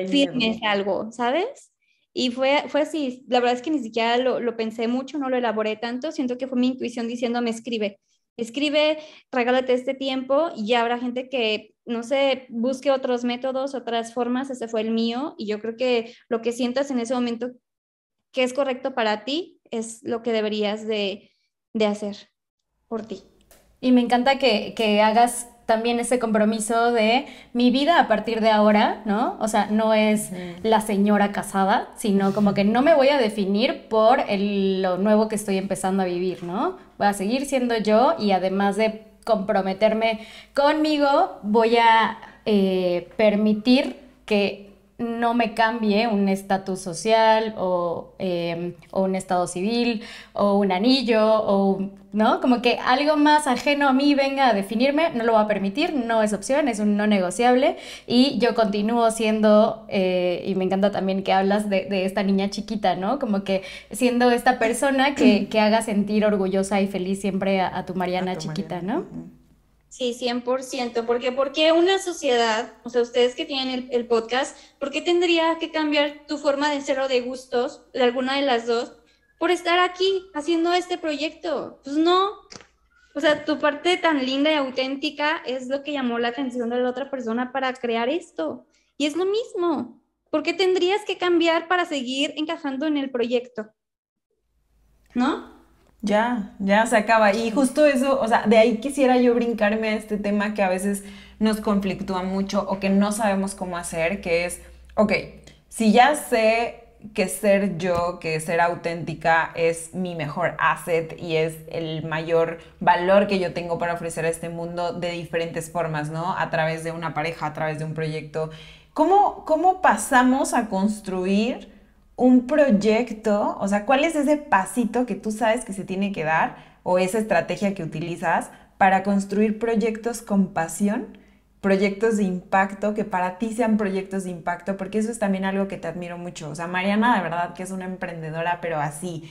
firme algo, ¿sabes? Y fue, fue así, la verdad es que ni siquiera lo, lo pensé mucho, no lo elaboré tanto, siento que fue mi intuición diciéndome escribe, escribe, regálate este tiempo y habrá gente que, no sé, busque otros métodos, otras formas, ese fue el mío y yo creo que lo que sientas en ese momento que es correcto para ti es lo que deberías de, hacer por ti. Y me encanta que, que hagas también ese compromiso de mi vida a partir de ahora, ¿no? O sea, no es la señora casada, sino como que no me voy a definir por lo nuevo que estoy empezando a vivir, ¿no? Voy a seguir siendo yo y además de comprometerme conmigo, voy a eh, permitir que no me cambie un estatus social em, o, un estado civil o un anillo o, ¿no? Como que algo más ajeno a mí venga a definirme, no lo va a permitir, no es opción, es un no negociable y yo continúo siendo, eh, y me encanta también que hablas de, esta niña chiquita, ¿no? Como que siendo esta persona que, haga sentir orgullosa y feliz siempre a, tu Mariana chiquita, ¿no? Sí, 100%, porque ¿por qué una sociedad, o sea, ustedes que tienen el, podcast, ¿por qué tendría que cambiar tu forma de ser o de gustos, de alguna de las dos, por estar aquí haciendo este proyecto? Pues no, o sea, tu parte tan linda y auténtica es lo que llamó la atención de la otra persona para crear esto, y es lo mismo, ¿por qué tendrías que cambiar para seguir encajando en el proyecto? ¿No? Ya, ya se acaba. Y justo eso, o sea, de ahí quisiera yo brincarme a este tema que a veces nos conflictúa mucho o que no sabemos cómo hacer, que es, ok, si ya sé que ser yo, que ser auténtica es mi mejor asset y es el mayor valor que yo tengo para ofrecer a este mundo de diferentes formas, ¿no? A través de una pareja, a través de un proyecto. ¿Cómo, cómo pasamos a construir un proyecto, o sea, cuál es ese pasito que tú sabes que se tiene que dar o esa estrategia que utilizas para construir proyectos con pasión, proyectos de impacto, que para ti sean proyectos de impacto, porque eso es también algo que te admiro mucho. O sea, Mariana de verdad que es una emprendedora, pero así,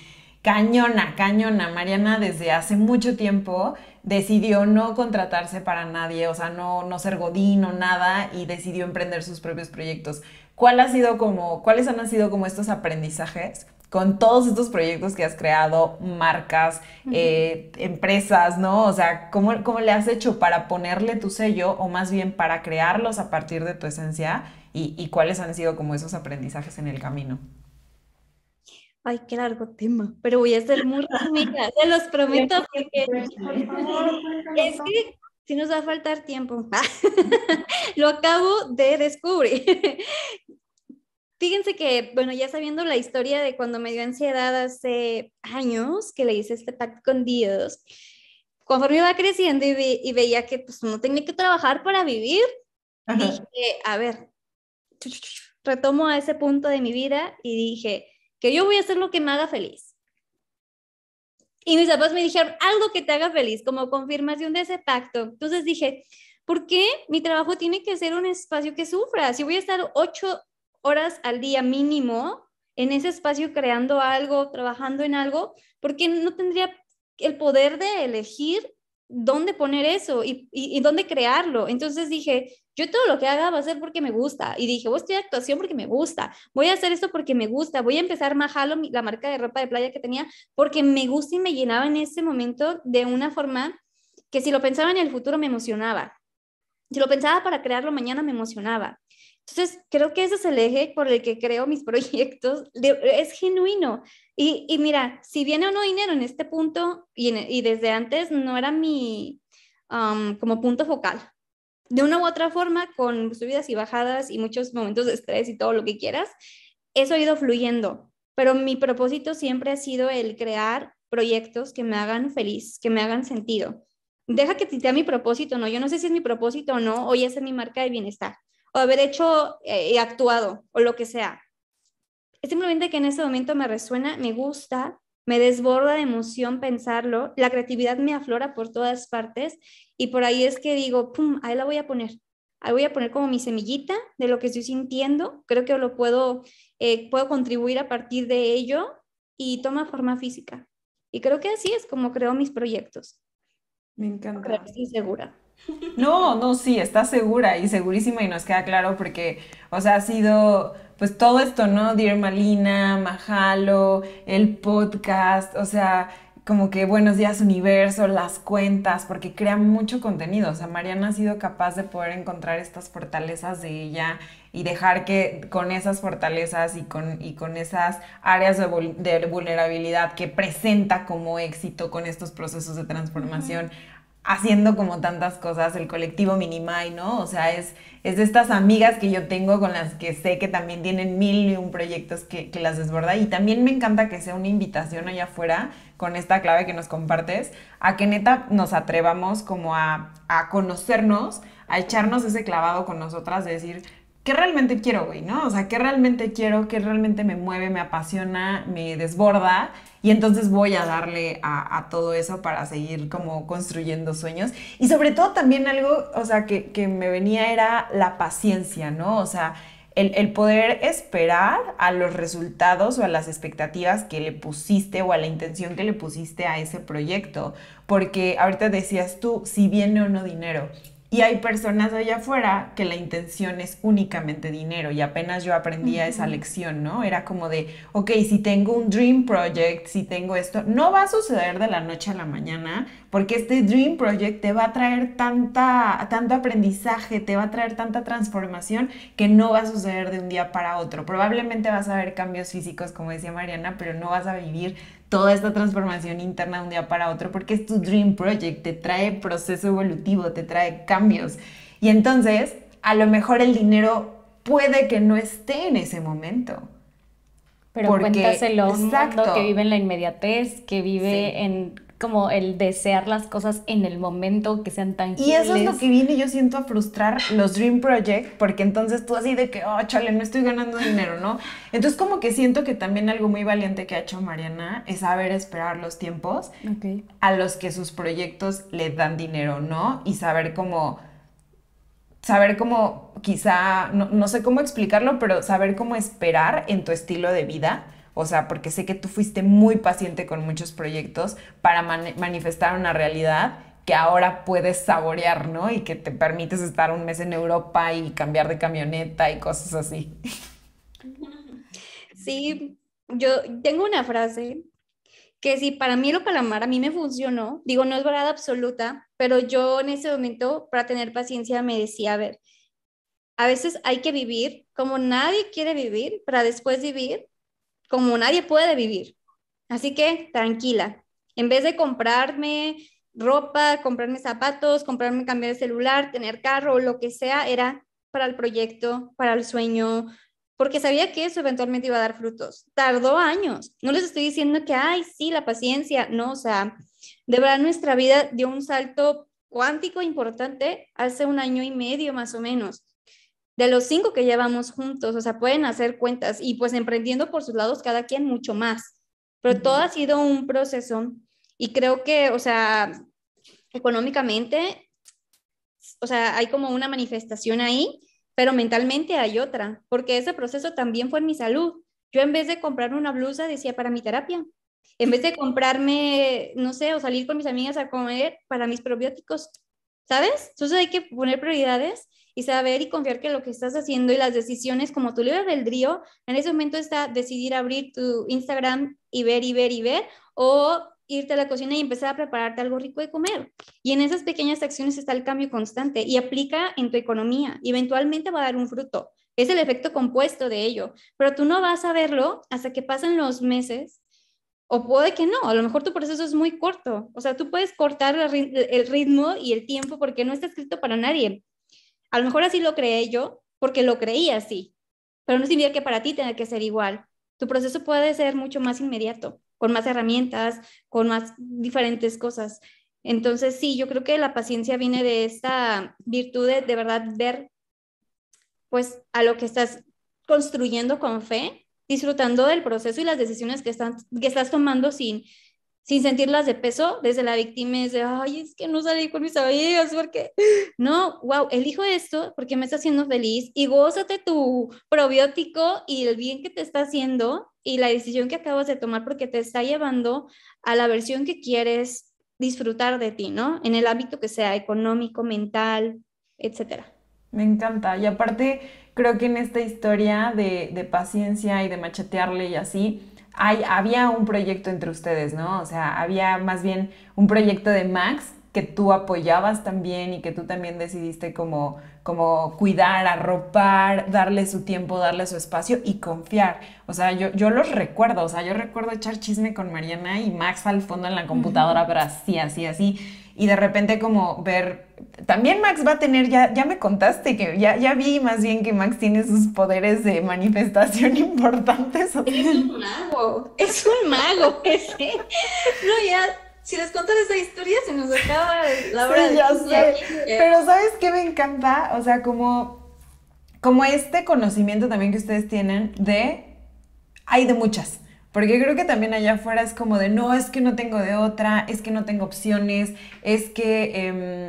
cañona, cañona. Mariana desde hace mucho tiempo decidió no contratarse para nadie, o sea, no, no ser godín o nada y decidió emprender sus propios proyectos ha sido como, ¿cuáles han sido como estos aprendizajes con todos estos proyectos que has creado, marcas, eh, empresas, ¿no? O sea, ¿cómo, ¿cómo le has hecho para ponerle tu sello o más bien para crearlos a partir de tu esencia? Y, cuáles han sido como esos aprendizajes en el camino? Ay, qué largo tema, pero voy a ser muy rápida, se los prometo, porque es que si nos va a faltar tiempo, lo acabo de descubrir. Fíjense que, bueno, ya sabiendo la historia de cuando me dio ansiedad hace años, que le hice este pacto con Dios, conforme iba creciendo y, veía que pues no tenía que trabajar para vivir, dije, a ver, retomo a ese punto de mi vida y dije, que yo voy a hacer lo que me haga feliz. Y mis papás me dijeron, algo que te haga feliz, como confirmación de ese pacto. Entonces dije, ¿por qué mi trabajo tiene que ser un espacio que sufra? Si voy a estar ocho horas al día mínimo en ese espacio creando algo, trabajando en algo, porque no tendría el poder de elegir dónde poner eso y, dónde crearlo. Entonces dije, yo todo lo que haga va a ser porque me gusta. Y dije, voy a estudiar actuación porque me gusta. Voy a hacer esto porque me gusta. Voy a empezar majalo la marca de ropa de playa que tenía, porque me gusta y me llenaba en ese momento de una forma que si lo pensaba en el futuro me emocionaba. Si lo pensaba para crearlo mañana me emocionaba. Entonces, creo que ese es el eje por el que creo mis proyectos. es genuino. Y, mira, si viene o no dinero en este punto y, desde antes no era mi como punto focal. De una u otra forma, con subidas y bajadas y muchos momentos de estrés y todo lo que quieras, eso ha ido fluyendo. Pero mi propósito siempre ha sido el crear proyectos que me hagan feliz, que me hagan sentido. Deja que te sea mi propósito, ¿no? Yo no sé si es mi propósito o no, Hoy es mi marca de bienestar o haber hecho eh, y actuado o lo que sea. Es simplemente que en ese momento me resuena, me gusta, me desborda de emoción pensarlo, la creatividad me aflora por todas partes y por ahí es que digo, pum, ahí la voy a poner. Ahí voy a poner como mi semillita de lo que estoy sintiendo, creo que lo puedo, eh, puedo contribuir a partir de ello y toma forma física. Y creo que así es como creo mis proyectos. Me encanta. Pero estoy segura. No, no, sí, está segura y segurísima y nos queda claro porque, o sea, ha sido pues todo esto, ¿no? Dear Malina, Majalo, el podcast, o sea, como que buenos días universo, las cuentas, porque crea mucho contenido. O sea, Mariana ha sido capaz de poder encontrar estas fortalezas de ella y dejar que con esas fortalezas y con, y con esas áreas de, vulnerabilidad que presenta como éxito con estos procesos de transformación. haciendo como tantas cosas, el colectivo Minimai, ¿no? O sea, es, es de estas amigas que yo tengo con las que sé que también tienen mil y un proyectos que, que las desborda. Y también me encanta que sea una invitación allá afuera con esta clave que nos compartes, a que neta nos atrevamos como a, conocernos, a echarnos ese clavado con nosotras de decir, ¿qué realmente quiero, güey? ¿No? O sea, ¿qué realmente quiero? ¿Qué realmente me mueve, me apasiona, me desborda? Y entonces voy a darle a, todo eso para seguir como construyendo sueños. Y sobre todo también algo, o sea, que, que me venía era la paciencia, ¿no? O sea, el, poder esperar a los resultados o a las expectativas que le pusiste o a la intención que le pusiste a ese proyecto. Porque ahorita decías tú, si viene o no dinero. Y hay personas allá afuera que la intención es únicamente dinero y apenas yo aprendía esa lección, ¿no? Era como de, ok, si tengo un Dream Project, si tengo esto, no va a suceder de la noche a la mañana porque este Dream Project te va a traer tanta, tanto aprendizaje, te va a traer tanta transformación que no va a suceder de un día para otro. Probablemente vas a ver cambios físicos, como decía Mariana, pero no vas a vivir toda esta transformación interna de un día para otro porque es tu dream project, te trae proceso evolutivo, te trae cambios. Y entonces, a lo mejor el dinero puede que no esté en ese momento. Pero porque, cuéntaselo exacto, que vive en la inmediatez, que vive en como el desear las cosas en el momento, que sean tan Y eso es lo que viene, yo siento, a frustrar los Dream Project, porque entonces tú así de que, oh, chale, no estoy ganando dinero, ¿no? Entonces como que siento que también algo muy valiente que ha hecho Mariana es saber esperar los tiempos a los que sus proyectos le dan dinero, ¿no? Y saber cómo, saber cómo, quizá, no, no sé cómo explicarlo, pero saber cómo esperar en tu estilo de vida o sea, porque sé que tú fuiste muy paciente con muchos proyectos para manifestar una realidad que ahora puedes saborear, ¿no? Y que te permites estar un mes en Europa y cambiar de camioneta y cosas así. Sí, yo tengo una frase que si para mí lo Palamar, a mí me funcionó, digo, no es verdad absoluta, pero yo en ese momento, para tener paciencia, me decía, a ver, a veces hay que vivir como nadie quiere vivir para después vivir como nadie puede vivir. Así que tranquila, en vez de comprarme ropa, comprarme zapatos, comprarme cambiar de celular, tener carro, lo que sea, era para el proyecto, para el sueño, porque sabía que eso eventualmente iba a dar frutos. Tardó años. No les estoy diciendo que, ay, sí, la paciencia. No, o sea, de verdad nuestra vida dio un salto cuántico importante hace un año y medio más o menos de los cinco que llevamos juntos, o sea, pueden hacer cuentas y pues emprendiendo por sus lados cada quien mucho más, pero todo ha sido un proceso y creo que, o sea, económicamente, o sea, hay como una manifestación ahí, pero mentalmente hay otra, porque ese proceso también fue en mi salud. Yo en vez de comprar una blusa decía para mi terapia, en vez de comprarme, no sé, o salir con mis amigas a comer para mis probióticos, ¿sabes? Entonces hay que poner prioridades y saber y confiar que lo que estás haciendo y las decisiones, como tú tu el drío, en ese momento está decidir abrir tu Instagram y ver y ver y ver, o irte a la cocina y empezar a prepararte algo rico de comer. Y en esas pequeñas acciones está el cambio constante y aplica en tu economía. eventualmente va a dar un fruto. Es el efecto compuesto de ello. Pero tú no vas a verlo hasta que pasen los meses. O puede que no, a lo mejor tu proceso es muy corto. O sea, tú puedes cortar el ritmo y el tiempo porque no está escrito para nadie. A lo mejor así lo creé yo porque lo creía así, pero no significa que para ti tenga que ser igual. Tu proceso puede ser mucho más inmediato, con más herramientas, con más diferentes cosas. Entonces, sí, yo creo que la paciencia viene de esta virtud de, verdad ver pues a lo que estás construyendo con fe, disfrutando del proceso y las decisiones que, están, que estás tomando sin, sin sentirlas de peso, desde la víctima es de, ay, es que no salí con mis amigos, porque, no, wow, elijo esto porque me está haciendo feliz y gózate tu probiótico y el bien que te está haciendo y la decisión que acabas de tomar porque te está llevando a la versión que quieres disfrutar de ti, ¿no? En el ámbito que sea económico, mental, etcétera. Me encanta. Y aparte, creo que en esta historia de, de paciencia y de machetearle y así, había un proyecto entre ustedes, ¿no? O sea, había más bien un proyecto de Max que tú apoyabas también y que tú también decidiste como, como cuidar, arropar, darle su tiempo, darle su espacio y confiar. O sea, yo, yo los recuerdo, o sea, yo recuerdo echar chisme con Mariana y Max al fondo en la computadora, pero así, así, así y de repente como ver, también Max va a tener, ya, ya me contaste que ya, vi más bien que Max tiene sus poderes de manifestación importantes. Es un mago, es un mago No, ya, si les contar esa historia se nos acaba la hora. Pero ¿sabes qué me encanta? O sea, como, como este conocimiento también que ustedes tienen de, hay de muchas. Porque creo que también allá afuera es como de, no, es que no tengo de otra, es que no tengo opciones, es que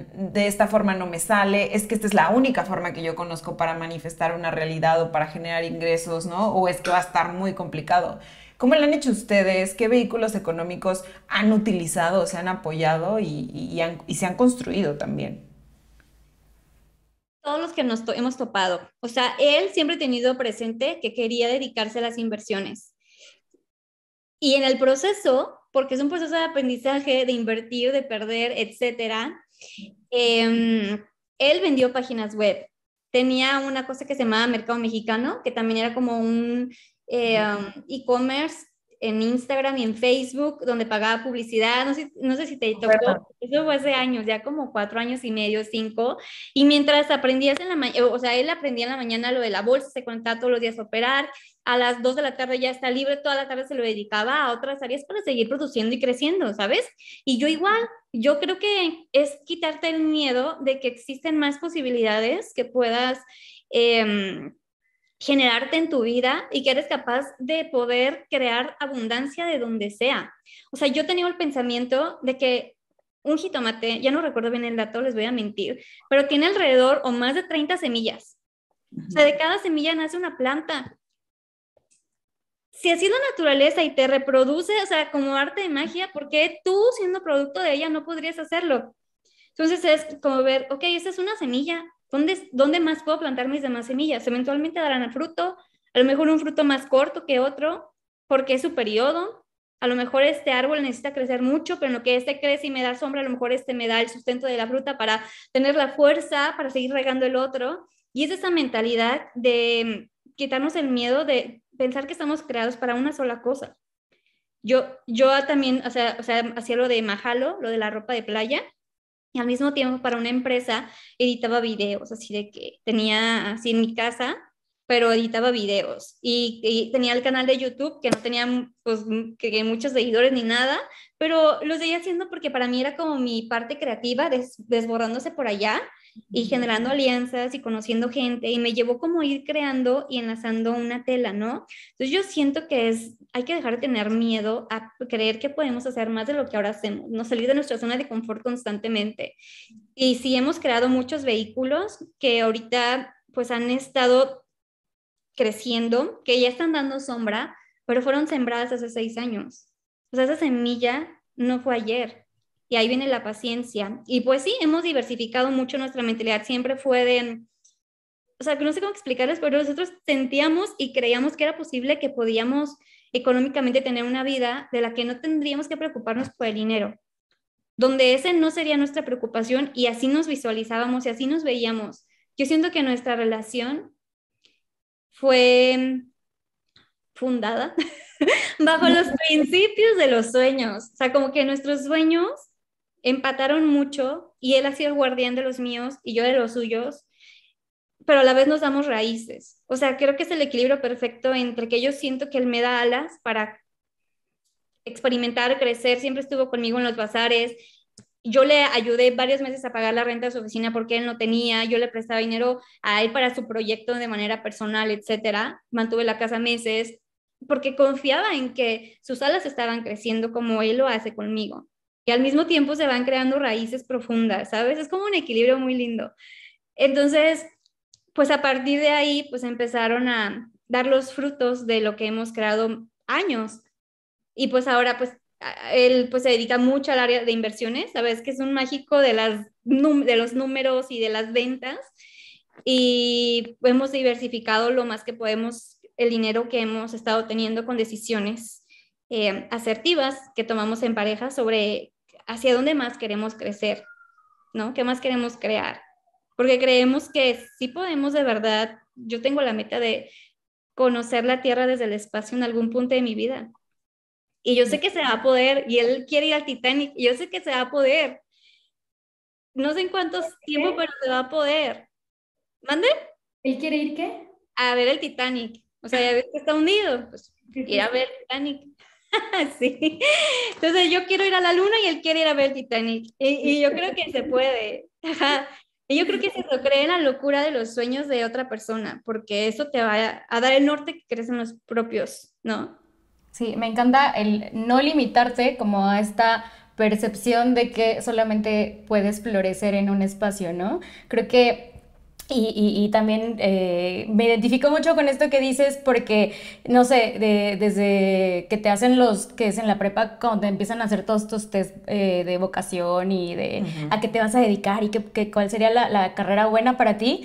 em, de esta forma no me sale, es que esta es la única forma que yo conozco para manifestar una realidad o para generar ingresos, ¿no? O es que va a estar muy complicado. ¿Cómo lo han hecho ustedes? ¿Qué vehículos económicos han utilizado, se han apoyado y, se han construido también? Todos los que nos hemos topado. O sea, él siempre ha tenido presente que quería dedicarse a las inversiones y en el proceso, porque es un proceso de aprendizaje, de invertir, de perder, etcétera, em, él vendió páginas web. Tenía una cosa que se llamaba Mercado Mexicano, que también era como un em, e-commerce en Instagram y en Facebook, donde pagaba publicidad. No sé, no si te tocó. Eso fue hace años, ya como cuatro años y medio, cinco. Y mientras aprendías en la mañana, o sea, él aprendía en la mañana lo de la bolsa, se contaba todos los días a operar a las 2 de la tarde ya está libre, toda la tarde se lo dedicaba a otras áreas para seguir produciendo y creciendo, ¿sabes? Y yo igual, yo creo que es quitarte el miedo de que existen más posibilidades que puedas em, generarte en tu vida y que eres capaz de poder crear abundancia de donde sea. O sea, yo tenido el pensamiento de que un jitomate, ya no recuerdo bien el dato, les voy a mentir, pero tiene alrededor o más de 30 semillas. O sea, de cada semilla nace una planta si ha sido naturaleza y te reproduce, o sea, como arte de magia, ¿por qué tú siendo producto de ella no podrías hacerlo? Entonces es como ver, ok, esta es una semilla, ¿dónde, dónde más puedo plantar mis demás semillas? Eventualmente darán a fruto, a lo mejor un fruto más corto que otro, porque es su periodo, a lo mejor este árbol necesita crecer mucho, pero en lo que este crece y me da sombra, a lo mejor este me da el sustento de la fruta para tener la fuerza para seguir regando el otro. Y es esa mentalidad de quitarnos el miedo de pensar que estamos creados para una sola cosa. Yo, yo también, o sea, hacía lo de majalo, lo de la ropa de playa, y al mismo tiempo para una empresa editaba videos, así de que tenía así en mi casa, pero editaba videos y, tenía el canal de YouTube que no tenía pues, que, muchos seguidores ni nada, pero los seguía haciendo porque para mí era como mi parte creativa desbordándose por allá y generando alianzas y conociendo gente y me llevó como ir creando y enlazando una tela, ¿no? Entonces yo siento que es, hay que dejar de tener miedo a creer que podemos hacer más de lo que ahora hacemos, no salir de nuestra zona de confort constantemente. Y sí hemos creado muchos vehículos que ahorita pues han estado creciendo, que ya están dando sombra, pero fueron sembradas hace seis años. O sea, esa semilla no fue ayer, y ahí viene la paciencia. Y pues sí, hemos diversificado mucho nuestra mentalidad, siempre fue de, o sea, que no sé cómo explicarles, pero nosotros sentíamos y creíamos que era posible que podíamos económicamente tener una vida de la que no tendríamos que preocuparnos por el dinero, donde ese no sería nuestra preocupación y así nos visualizábamos y así nos veíamos. Yo siento que nuestra relación fue fundada bajo los principios de los sueños, o sea, como que nuestros sueños empataron mucho y él ha sido el guardián de los míos y yo de los suyos, pero a la vez nos damos raíces. O sea, creo que es el equilibrio perfecto entre que yo siento que él me da alas para experimentar, crecer, siempre estuvo conmigo en los bazares. Yo le ayudé varios meses a pagar la renta de su oficina porque él no tenía, yo le prestaba dinero a él para su proyecto de manera personal, etcétera. Mantuve la casa meses porque confiaba en que sus alas estaban creciendo como él lo hace conmigo y al mismo tiempo se van creando raíces profundas, ¿sabes? Es como un equilibrio muy lindo. Entonces, pues a partir de ahí, pues empezaron a dar los frutos de lo que hemos creado años. Y pues ahora, pues él pues se dedica mucho al área de inversiones, sabes que es un mágico de, las, de los números y de las ventas y hemos diversificado lo más que podemos el dinero que hemos estado teniendo con decisiones eh, asertivas que tomamos en pareja sobre hacia dónde más queremos crecer, ¿no? ¿Qué más queremos crear? Porque creemos que sí podemos de verdad, yo tengo la meta de conocer la Tierra desde el espacio en algún punto de mi vida. Y yo sé que se va a poder, y él quiere ir al Titanic, y yo sé que se va a poder. No sé en cuántos tiempo, pero se va a poder. ¿Mande? ¿Él quiere ir qué? A ver el Titanic. O sea, ya ves que está hundido, pues, ir a ver el Titanic. sí. Entonces yo quiero ir a la luna y él quiere ir a ver Titanic. Y, yo creo que se puede. Y yo creo que se cree en la locura de los sueños de otra persona, porque eso te va a, dar el norte que crees en los propios, ¿no? Sí, me encanta el no limitarse como a esta percepción de que solamente puedes florecer en un espacio, ¿no? Creo que y, también eh, me identifico mucho con esto que dices porque, no sé, desde que te hacen los, que es en la prepa, cuando te empiezan a hacer todos estos test eh, de vocación y de a qué te vas a dedicar y cuál sería la, la carrera buena para ti,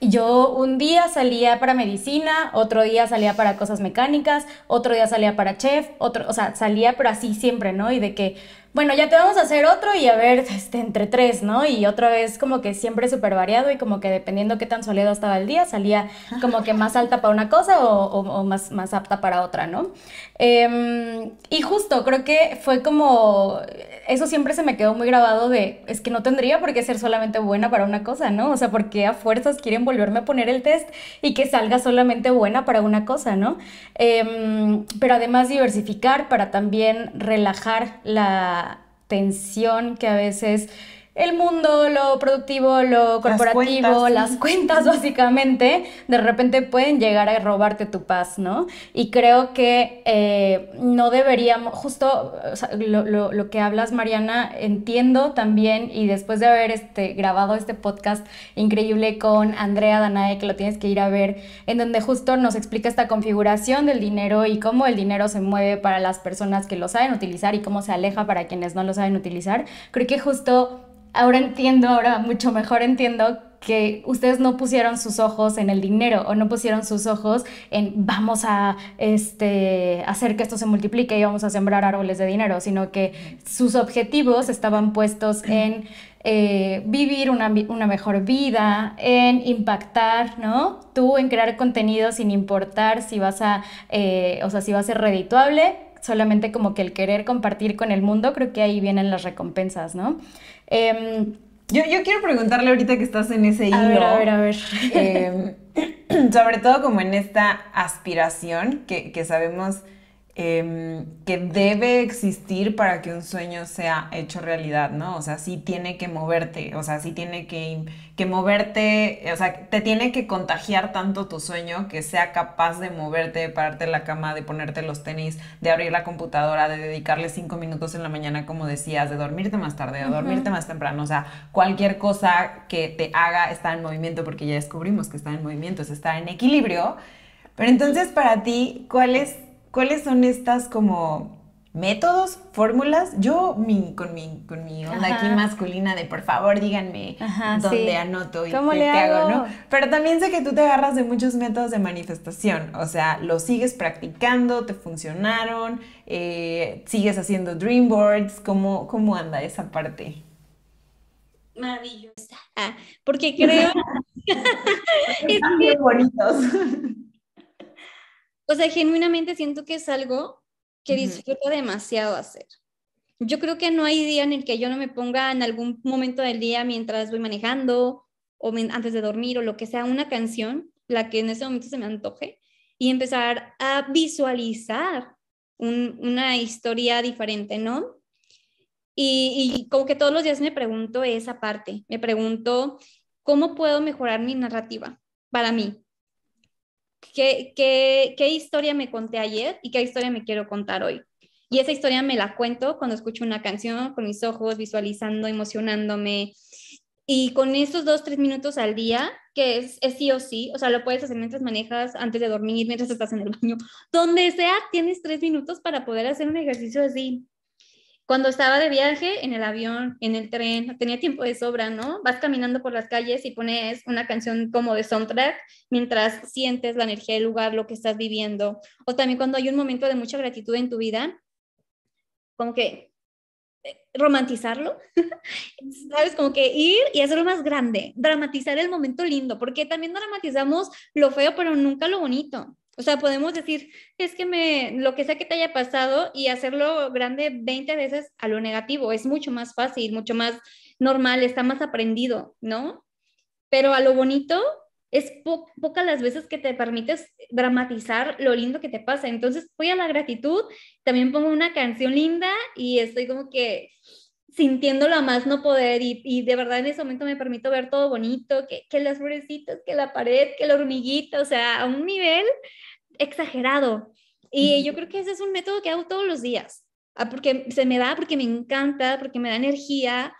yo un día salía para medicina, otro día salía para cosas mecánicas, otro día salía para chef, otro, o sea, salía pero así siempre, ¿no? Y de que, bueno, ya te vamos a hacer otro y a ver, este, entre tres, ¿no? Y otra vez como que siempre súper variado y como que dependiendo qué tan soleado estaba el día, salía como que más alta para una cosa o, más, más apta para otra, ¿no? Em, y justo, creo que fue como eso siempre se me quedó muy grabado de, es que no tendría por qué ser solamente buena para una cosa, ¿no? O sea, porque a fuerzas quieren volverme a poner el test y que salga solamente buena para una cosa, ¿no? Em, pero además diversificar para también relajar la tensión que a veces el mundo, lo productivo, lo corporativo, las cuentas, básicamente, de repente pueden llegar a robarte tu paz, ¿no? Y creo que eh, no deberíamos, justo lo, lo, que hablas, Mariana, entiendo también, y después de haber este, grabado este podcast increíble con Andrea Danae, que lo tienes que ir a ver, en donde justo nos explica esta configuración del dinero y cómo el dinero se mueve para las personas que lo saben utilizar y cómo se aleja para quienes no lo saben utilizar, creo que justo ahora entiendo, ahora mucho mejor entiendo que ustedes no pusieron sus ojos en el dinero o no pusieron sus ojos en vamos a este, hacer que esto se multiplique y vamos a sembrar árboles de dinero, sino que sus objetivos estaban puestos en eh, vivir una, mejor vida, en impactar, ¿no? Tú en crear contenido sin importar si vas a, eh, o sea, si va a ser redituable, solamente como que el querer compartir con el mundo, creo que ahí vienen las recompensas, ¿no? Em, yo, quiero preguntarle ahorita que estás en ese hilo. A ver, a ver, em, a ver. sobre todo como en esta aspiración que, que sabemos Em, que debe existir para que un sueño sea hecho realidad, ¿no? O sea, sí tiene que moverte, o sea, sí tiene que, moverte, o sea, te tiene que contagiar tanto tu sueño que sea capaz de moverte, de pararte en la cama, de ponerte los tenis, de abrir la computadora, de dedicarle cinco minutos en la mañana, como decías, de dormirte más tarde, de dormirte más temprano, o sea, cualquier cosa que te haga está en movimiento, porque ya descubrimos que está en movimiento, es estar en equilibrio. Pero entonces, para ti, ¿cuál es ¿Cuáles son estas como métodos, fórmulas? Yo con, mi, onda aquí masculina de por favor díganme dónde anoto y qué, le hago? ¿no? Pero también sé que tú te agarras de muchos métodos de manifestación, o sea, ¿lo sigues practicando, te funcionaron, eh, sigues haciendo dream boards, ¿cómo, cómo anda esa parte? Maravillosa, ah, porque creo... Están bien bonitos. O sea, genuinamente siento que es algo que disfruto demasiado hacer. Yo creo que no hay día en el que yo no me ponga en algún momento del día mientras voy manejando o antes de dormir o lo que sea, una canción, la que en ese momento se me antoje, y empezar a visualizar una historia diferente, ¿no? y como que todos los días me pregunto esa parte, me pregunto, ¿cómo puedo mejorar mi narrativa para mí? ¿Qué, historia me conté ayer y qué historia me quiero contar hoy? Y esa historia me la cuento cuando escucho una canción, con mis ojos, visualizando, emocionándome. Y con esos dos, tres minutos al día, que es, es, sí o sí, o sea, lo puedes hacer mientras manejas, antes de dormir, mientras estás en el baño, donde sea, tienes tres minutos para poder hacer un ejercicio así. Cuando estaba de viaje, en el avión, en el tren, tenía tiempo de sobra, ¿no? Vas caminando por las calles y pones una canción como de soundtrack mientras sientes la energía del lugar, lo que estás viviendo. O también cuando hay un momento de mucha gratitud en tu vida, como que eh, romantizarlo, ¿sabes? Como que ir y hacerlo más grande, dramatizar el momento lindo, porque también dramatizamos lo feo, pero nunca lo bonito. O sea, podemos decir, es que me, lo que sea que te haya pasado y hacerlo grande 20 veces a lo negativo, es mucho más fácil, mucho más normal, está más aprendido, ¿no? Pero a lo bonito es pocas las veces que te permites dramatizar lo lindo que te pasa. Entonces voy a la gratitud, también pongo una canción linda y estoy como que sintiéndolo a más no poder y, de verdad en ese momento me permito ver todo bonito, que, las florecitas, que la pared, que la hormiguita, o sea, a un nivel exagerado. Y yo creo que ese es un método que hago todos los días, ah, porque se me da, porque me encanta, porque me da energía.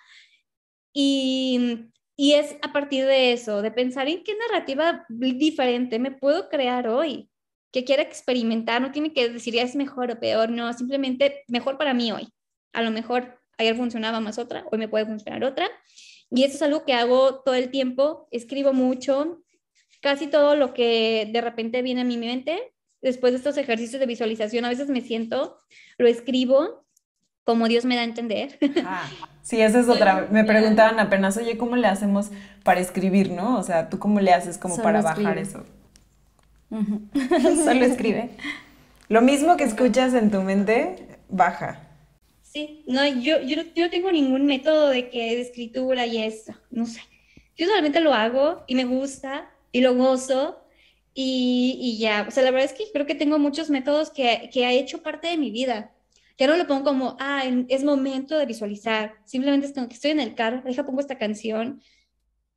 Y, y es a partir de eso, de pensar en qué narrativa diferente me puedo crear hoy, que quiera experimentar, no tiene que decir ya es mejor o peor, no, simplemente mejor para mí hoy. A lo mejor ayer funcionaba más otra, hoy me puede funcionar otra. Y eso es algo que hago todo el tiempo, escribo mucho, casi todo lo que de repente viene a mi mente, después de estos ejercicios de visualización, a veces me siento, lo escribo como Dios me da a entender. Ah, sí, esa es otra. Me preguntaban apenas, oye, ¿cómo le hacemos para escribir, no? O sea, ¿tú cómo le haces como para bajar eso? Solo escribe. Lo mismo que escuchas en tu mente, baja no, yo, yo, no tengo ningún método de que de escritura y eso, no sé. Yo solamente lo hago y me gusta y lo gozo y, y, ya, o sea, la verdad es que creo que tengo muchos métodos que, que ha hecho parte de mi vida. Ya no lo pongo como, ah, es momento de visualizar, simplemente es como estoy en el carro, deja pongo esta canción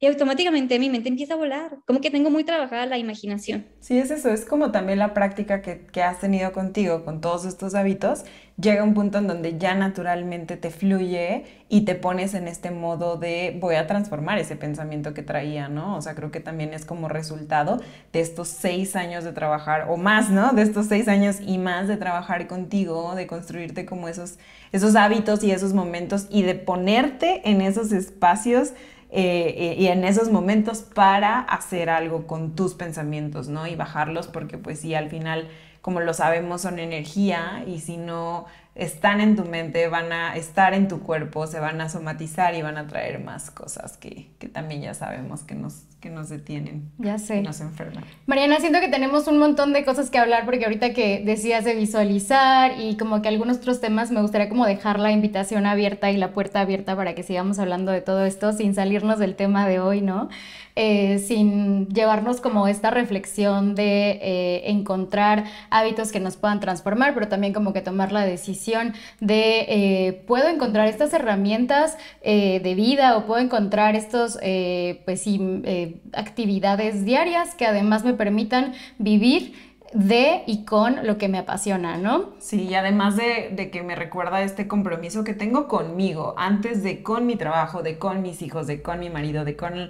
y automáticamente mi mente empieza a volar, como que tengo muy trabajada la imaginación. Sí, es eso, es como también la práctica que, has tenido contigo, con todos estos hábitos, llega un punto en donde ya naturalmente te fluye y te pones en este modo de voy a transformar ese pensamiento que traía, ¿no? O sea, creo que también es como resultado de estos seis años de trabajar, o más, ¿no? De estos seis años y más de trabajar contigo, de construirte como esos, esos hábitos y esos momentos y de ponerte en esos espacios eh, eh, y en esos momentos para hacer algo con tus pensamientos, ¿no? Y bajarlos porque pues sí, al final, como lo sabemos, son energía y si no están en tu mente, van a estar en tu cuerpo, se van a somatizar y van a traer más cosas que, también ya sabemos que nos, que nos detienen. Ya Y nos enferman. Mariana, siento que tenemos un montón de cosas que hablar porque ahorita que decías de visualizar y como que algunos otros temas, me gustaría como dejar la invitación abierta y la puerta abierta para que sigamos hablando de todo esto sin salirnos del tema de hoy, ¿no? Eh, sin llevarnos como esta reflexión de eh, encontrar hábitos que nos puedan transformar, pero también como que tomar la decisión de eh, puedo encontrar estas herramientas de vida o puedo encontrar estos, pues actividades diarias que además me permitan vivir de y con lo que me apasiona, ¿no? Sí, y además de, de, que me recuerda este compromiso que tengo conmigo, antes de con mi trabajo, de con mis hijos, de con mi marido, de con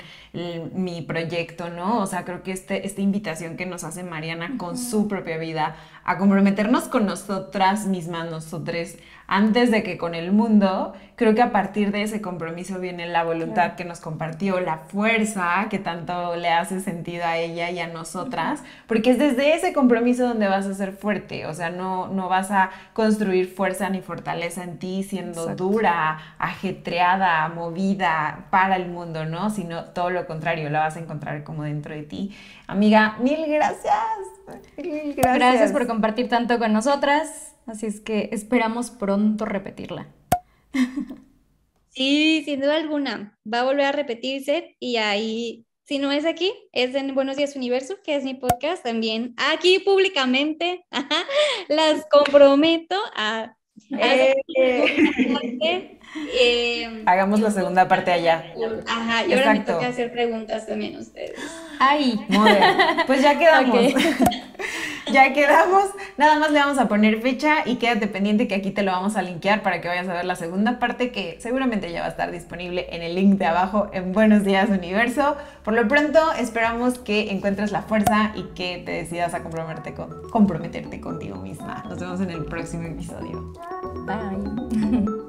mi proyecto, ¿no? O sea, creo que este, esta invitación que nos hace Mariana con su propia vida, a comprometernos con nosotras mismas, nosotres, antes de que con el mundo, creo que a partir de ese compromiso viene la voluntad que nos compartió, la fuerza que tanto le hace sentido a ella y a nosotras, porque es desde ese compromiso donde vas a ser fuerte, o sea, no, no vas a construir fuerza ni fortaleza en ti siendo dura, ajetreada, movida para el mundo, ¿no? Sino todo lo contrario, la vas a encontrar como dentro de ti. Amiga, mil gracias. Gracias. por compartir tanto con nosotras. Así es que esperamos pronto repetirla. Sí, sin duda alguna. Va a volver a repetirse y ahí, si no es aquí, es en Buenos Días Universo, que es mi podcast también. Aquí públicamente las comprometo a... a eh. Eh, Hagamos la segunda parte allá. Ajá, y ahora me toca hacer preguntas también a ustedes. Ay, Pues ya quedamos. ya quedamos. Nada más le vamos a poner fecha y quédate pendiente que aquí te lo vamos a linkear para que vayas a ver la segunda parte que seguramente ya va a estar disponible en el link de abajo en Buenos Días Universo. Por lo pronto, esperamos que encuentres la fuerza y que te decidas a comprometerte, con, comprometerte contigo misma. Nos vemos en el próximo episodio. Bye.